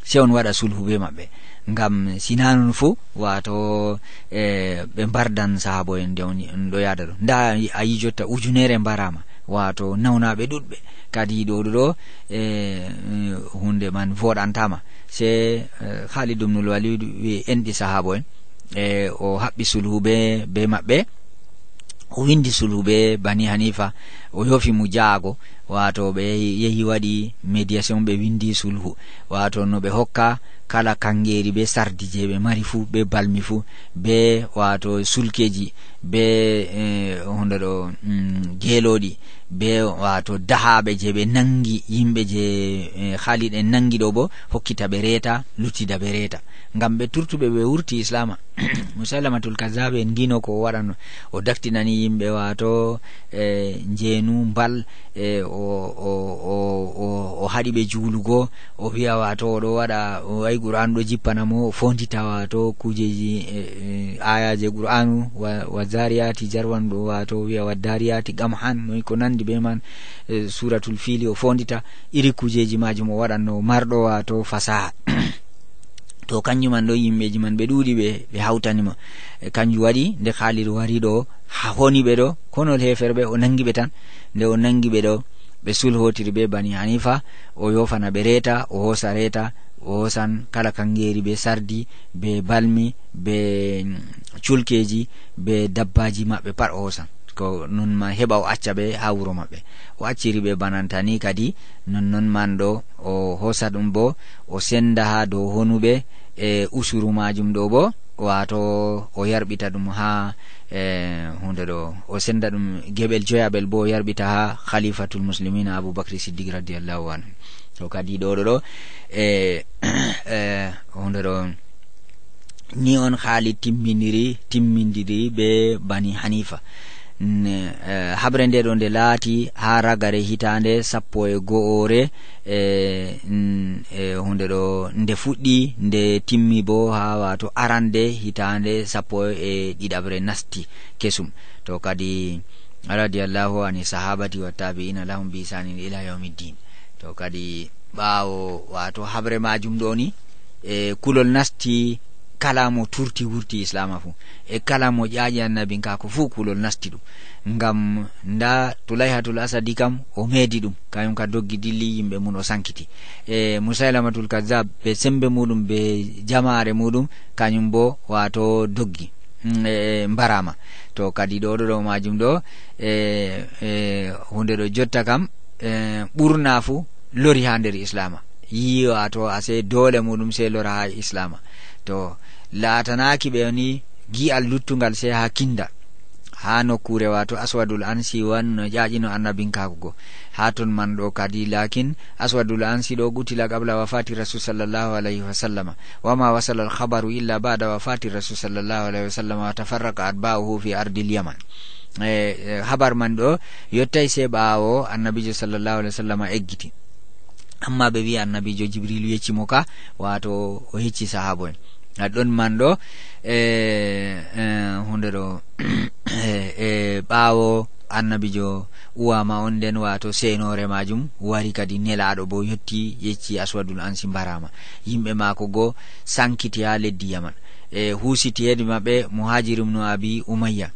se on waɗa sulhu be maɓɓe ngam sinanon fo wato e ɓe mbardan sahabo en nde ɗo yada ɗo nda a jotta ujunere mbarama wato nawnaɓe ɗuɗɓe kadi ɗo ɗo e hunde man voɗantama se e, halid umnul walid wi enɗi sahabo en e o haɓɓi sulhu be be maɓɓe o windi sulhu be bani hanifa o yofi mu jaago wato ɓe yehi waɗi médiation ɓe windi sulhu wato no ɓe hokka kala kangeri be sardi je ɓe mari fu be balmi fu be wato sulkeji be eh, hunde ɗo mm, geeloɗi be wato dahaɓe je ɓe nangi yimɓe je haaliɗe eh, nangi ɗo bo hokkita ɓe reeta luttida ɓe reeta ngam ɓe turtuɓe ɓe wurti islama musalamatul kazabe en gino ko o waɗan o daktinani yimɓe wato e njeenu mbal e o haɗi ɓe juulugo o wiya wato oɗo waɗa ay qur'anu ɗo jippanamo o fondita wato kujeji ayaje qur'anu wa zariyati jarwan ɗo wato wiya waddariyati gam han ko nandi be man eh, suratul fili o fondita iri kujeji majum o waɗanno marɗo wato fasaha to kanjum man ɗo yimɓeji man ɓe ɗuuɗi ɓe ɓe hawtanima eh, kanjum waɗi nde haalir wari ɗo ha honi ɓe ɗo konol hefere ɓe o nangi ɓe tan nde o nangi ɓe ɗo ɓe sulhotiri be bani hanifa o yofana ɓe reeta o hosa reeta o hosan kala kangeri be sardi be balmi be culkeji be dabbaji maɓɓe pat o hosan ko nonma heɓa o acca ɓe ha wuro maɓɓe o acciri ɓe bananta ni kadi nonnon man ɗo o hosa ɗum bo o senda ha dow honuɓe e usuru majum ɗo bo wato o yarɓita ɗum ha e hunde ɗo o senda ɗum geɓel joyaɓel bo o yarɓita ha khalifatul muslimina aboubacry siddiq radiallahu anhu to kadi ɗoɗo ɗo e, e hunde ɗo ni on haali timminiri timmindiri be bani hanifa e, habre nde ɗo nde laati ha ragare hitande sappo e go ore e, e hunde ɗo nde fuɗɗi nde timmi bo ha wato arande hitande sappo e ɗiɗaɓre nasti kesum to kadi radiallahu ani sahabati wa tabiina lahum bisanin ila yaumiddin to kadi ɓawo wato habre majum ɗoni e kulol nasti kala mo turti wurti islama fuu e kalamo ƴaƴi ƴaaƴi kako fuu kulol nasti ɗum ngam nda tulayhatul asadi kam o meedi ɗum kayum ka doggi dilli yimɓe mun o sankiti e musailamatul kazab be sembe muɗum be jamare muɗum kañum bo wato doggi mm, e mbarama to kadi ɗo ɗo ɗo majum ɗo e, e hunde ɗo jotta kam e, ɓurna fu lori ha nder islama wato ase dole muɗum se lora ha islama to laatanaki ɓe ni gi'al luttugal sey ha kinda ha nokkure wato aswadul ansi wan no ƴaƴino annabinkakugo ha ton man ɗo kadi lakin aswadul ansi ɗo gutila qabla wafati rasul sallllahu alayhi wasallama wama wasala alhabaru illa bada wafati rasul sallllahu alayhi wasallama wa tafarraka atba'uhu fi ardil yaman e, e habar man ɗo yottai se ɓawo annabijo sallllahu alah wa sallam eggiti amma ɓe wi annabijo jibrilu yeccimo ka wato o hecci sahabo en aɗa ɗon man ɗo e, e hunde ɗo e, e ɓaawo annabijo uwama on nden wato seenore majum wari kadi nelaɗo bo yetti yecci aswadul ansi mbarama yimɓe mako goo sankiti ha leddi yaman e husiti hedi maɓɓe mohajirimnu abi umayya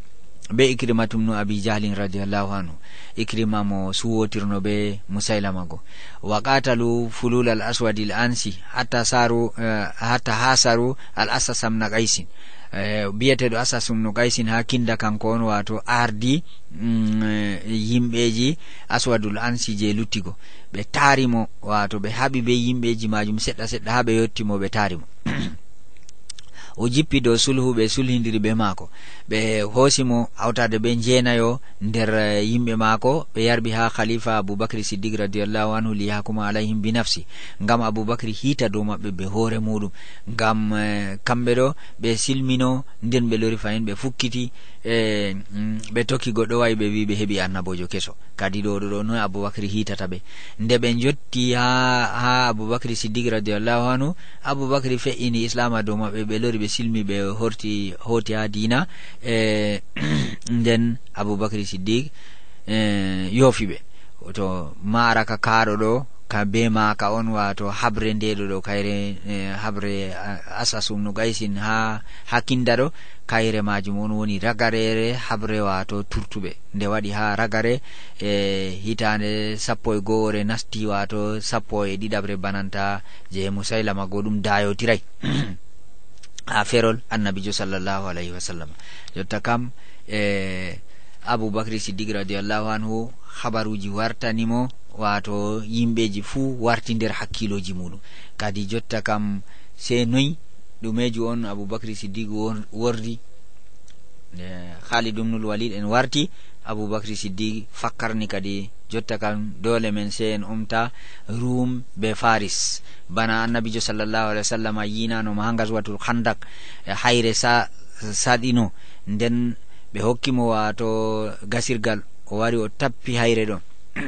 be ikrima tumnu abi jahlin radiallahu anhu ikrima mo suwotirno be musailama go wa qatalu fulul al aswadi al ansi hatta saru uh, hatta hasaru al asasam na qaisin eh, biyete biyeteɗo asasum no qaisin ha kinda kanko on wato ardi mm, eh, yimbeji yimɓeji aswadul ansi je luttigo ɓe taarimo wato ɓe haɓi be yimɓeji majum seɗɗa seɗɗa ha ɓe yottimo ɓe taarimo o jippi do sulhu ɓe sulhindiri be maako ɓe hoosimo hawtade ɓe jeenayo nder eh, yimɓe maako ɓe yarɓi ha khalifa aboubacry siddik radiallahu anhu liyakuma alayhim binafsi ngam aboubacry hiita dow maɓɓe ɓe hoore muɗum ngam eh, kamɓe ɗo ɓe silmino nden ɓe lori fayin ɓe fukkiti e mm, ɓe tokki goɗɗo wawi ɓe wi ɓe heeɓi annabojo keso kadi ɗoɗo ɗo noy aboubacry hiitata ɓe nde ɓe jotti ha ha aboubacry siddik radiallahu anhu aboubacry fe ini islama dow maɓɓe ɓe lori ɓe silmi ɓe horti hooti ha dina e nden aboubacry siddique yoofi ɓe to maaraka kaaɗo ɗo ka be maaka on wato habre ndeɗo ɗo kayre e, habre assasum no gaysin ha ha kinda ɗo kayre majum on woni ragarere habre wato turtuɓe nde waɗi ha ragare e hitande sappo e gowore nasti wato sappo e ɗiɗaɓre bananta je musaylama go ɗum dayotiray ha ferol annabijo sallllahu alayhi wa sallam jotta kam e aboubacry siddigue radiallahu anhu habaruji wartanimo wato yimɓeji fuu warti nder hakkiloji muɗum kadi jotta kam se noyi ɗumejo on aboubacry siddigue wordi e, khalid umnul walid en warti aboubacry siddiqe fakkarni kadi jotta kam doole men se en umta rum be faris bana annabijo sallllahu alih wa sallam a yinano maha gaswatul handak e hayre sa saɗino nden ɓe hokkimo wato gasirgal o wari o tappi hayre ɗo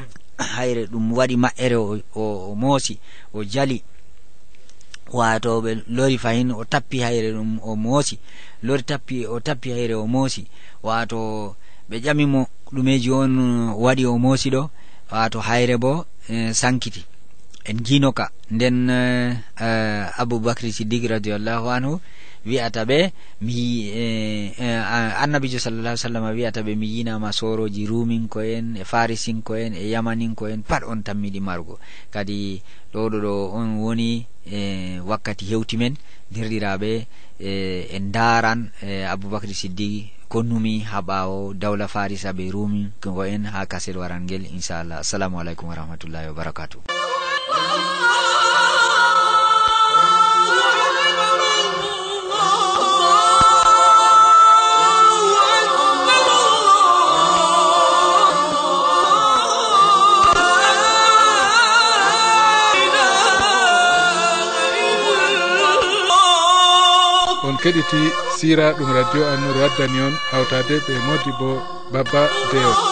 hayre ɗum waɗi maɓɓere o moosi o jali wato ɓe lori fahin o tappi hayre ɗum o moosi lori tappi o tappi hayre o moosi wato ɓe ƴamimo ɗumeji on waɗi o moosi ɗo wato hayre bo e, sankiti en ginoka nden e, e, aboubacry siddigue radiallahu anhu wi'ata ɓe mi annabijo sallallah sallam wi'ata ɓe mi yinama soroji ruminko en e farisinko en e yamaninko en pat on tammiɗi margo kadi ɗoɗo ɗo on woni e wakkati hewti men dirɗiraɓe en daran aboubacry siddigue Konumi habao dawla farisa be rumi ko en ha kasel warangel inshallah assalamu alaikum warahmatullahi wabarakatuh on sira ɗum radio annour waddani on hawtade ɓe bo baba deo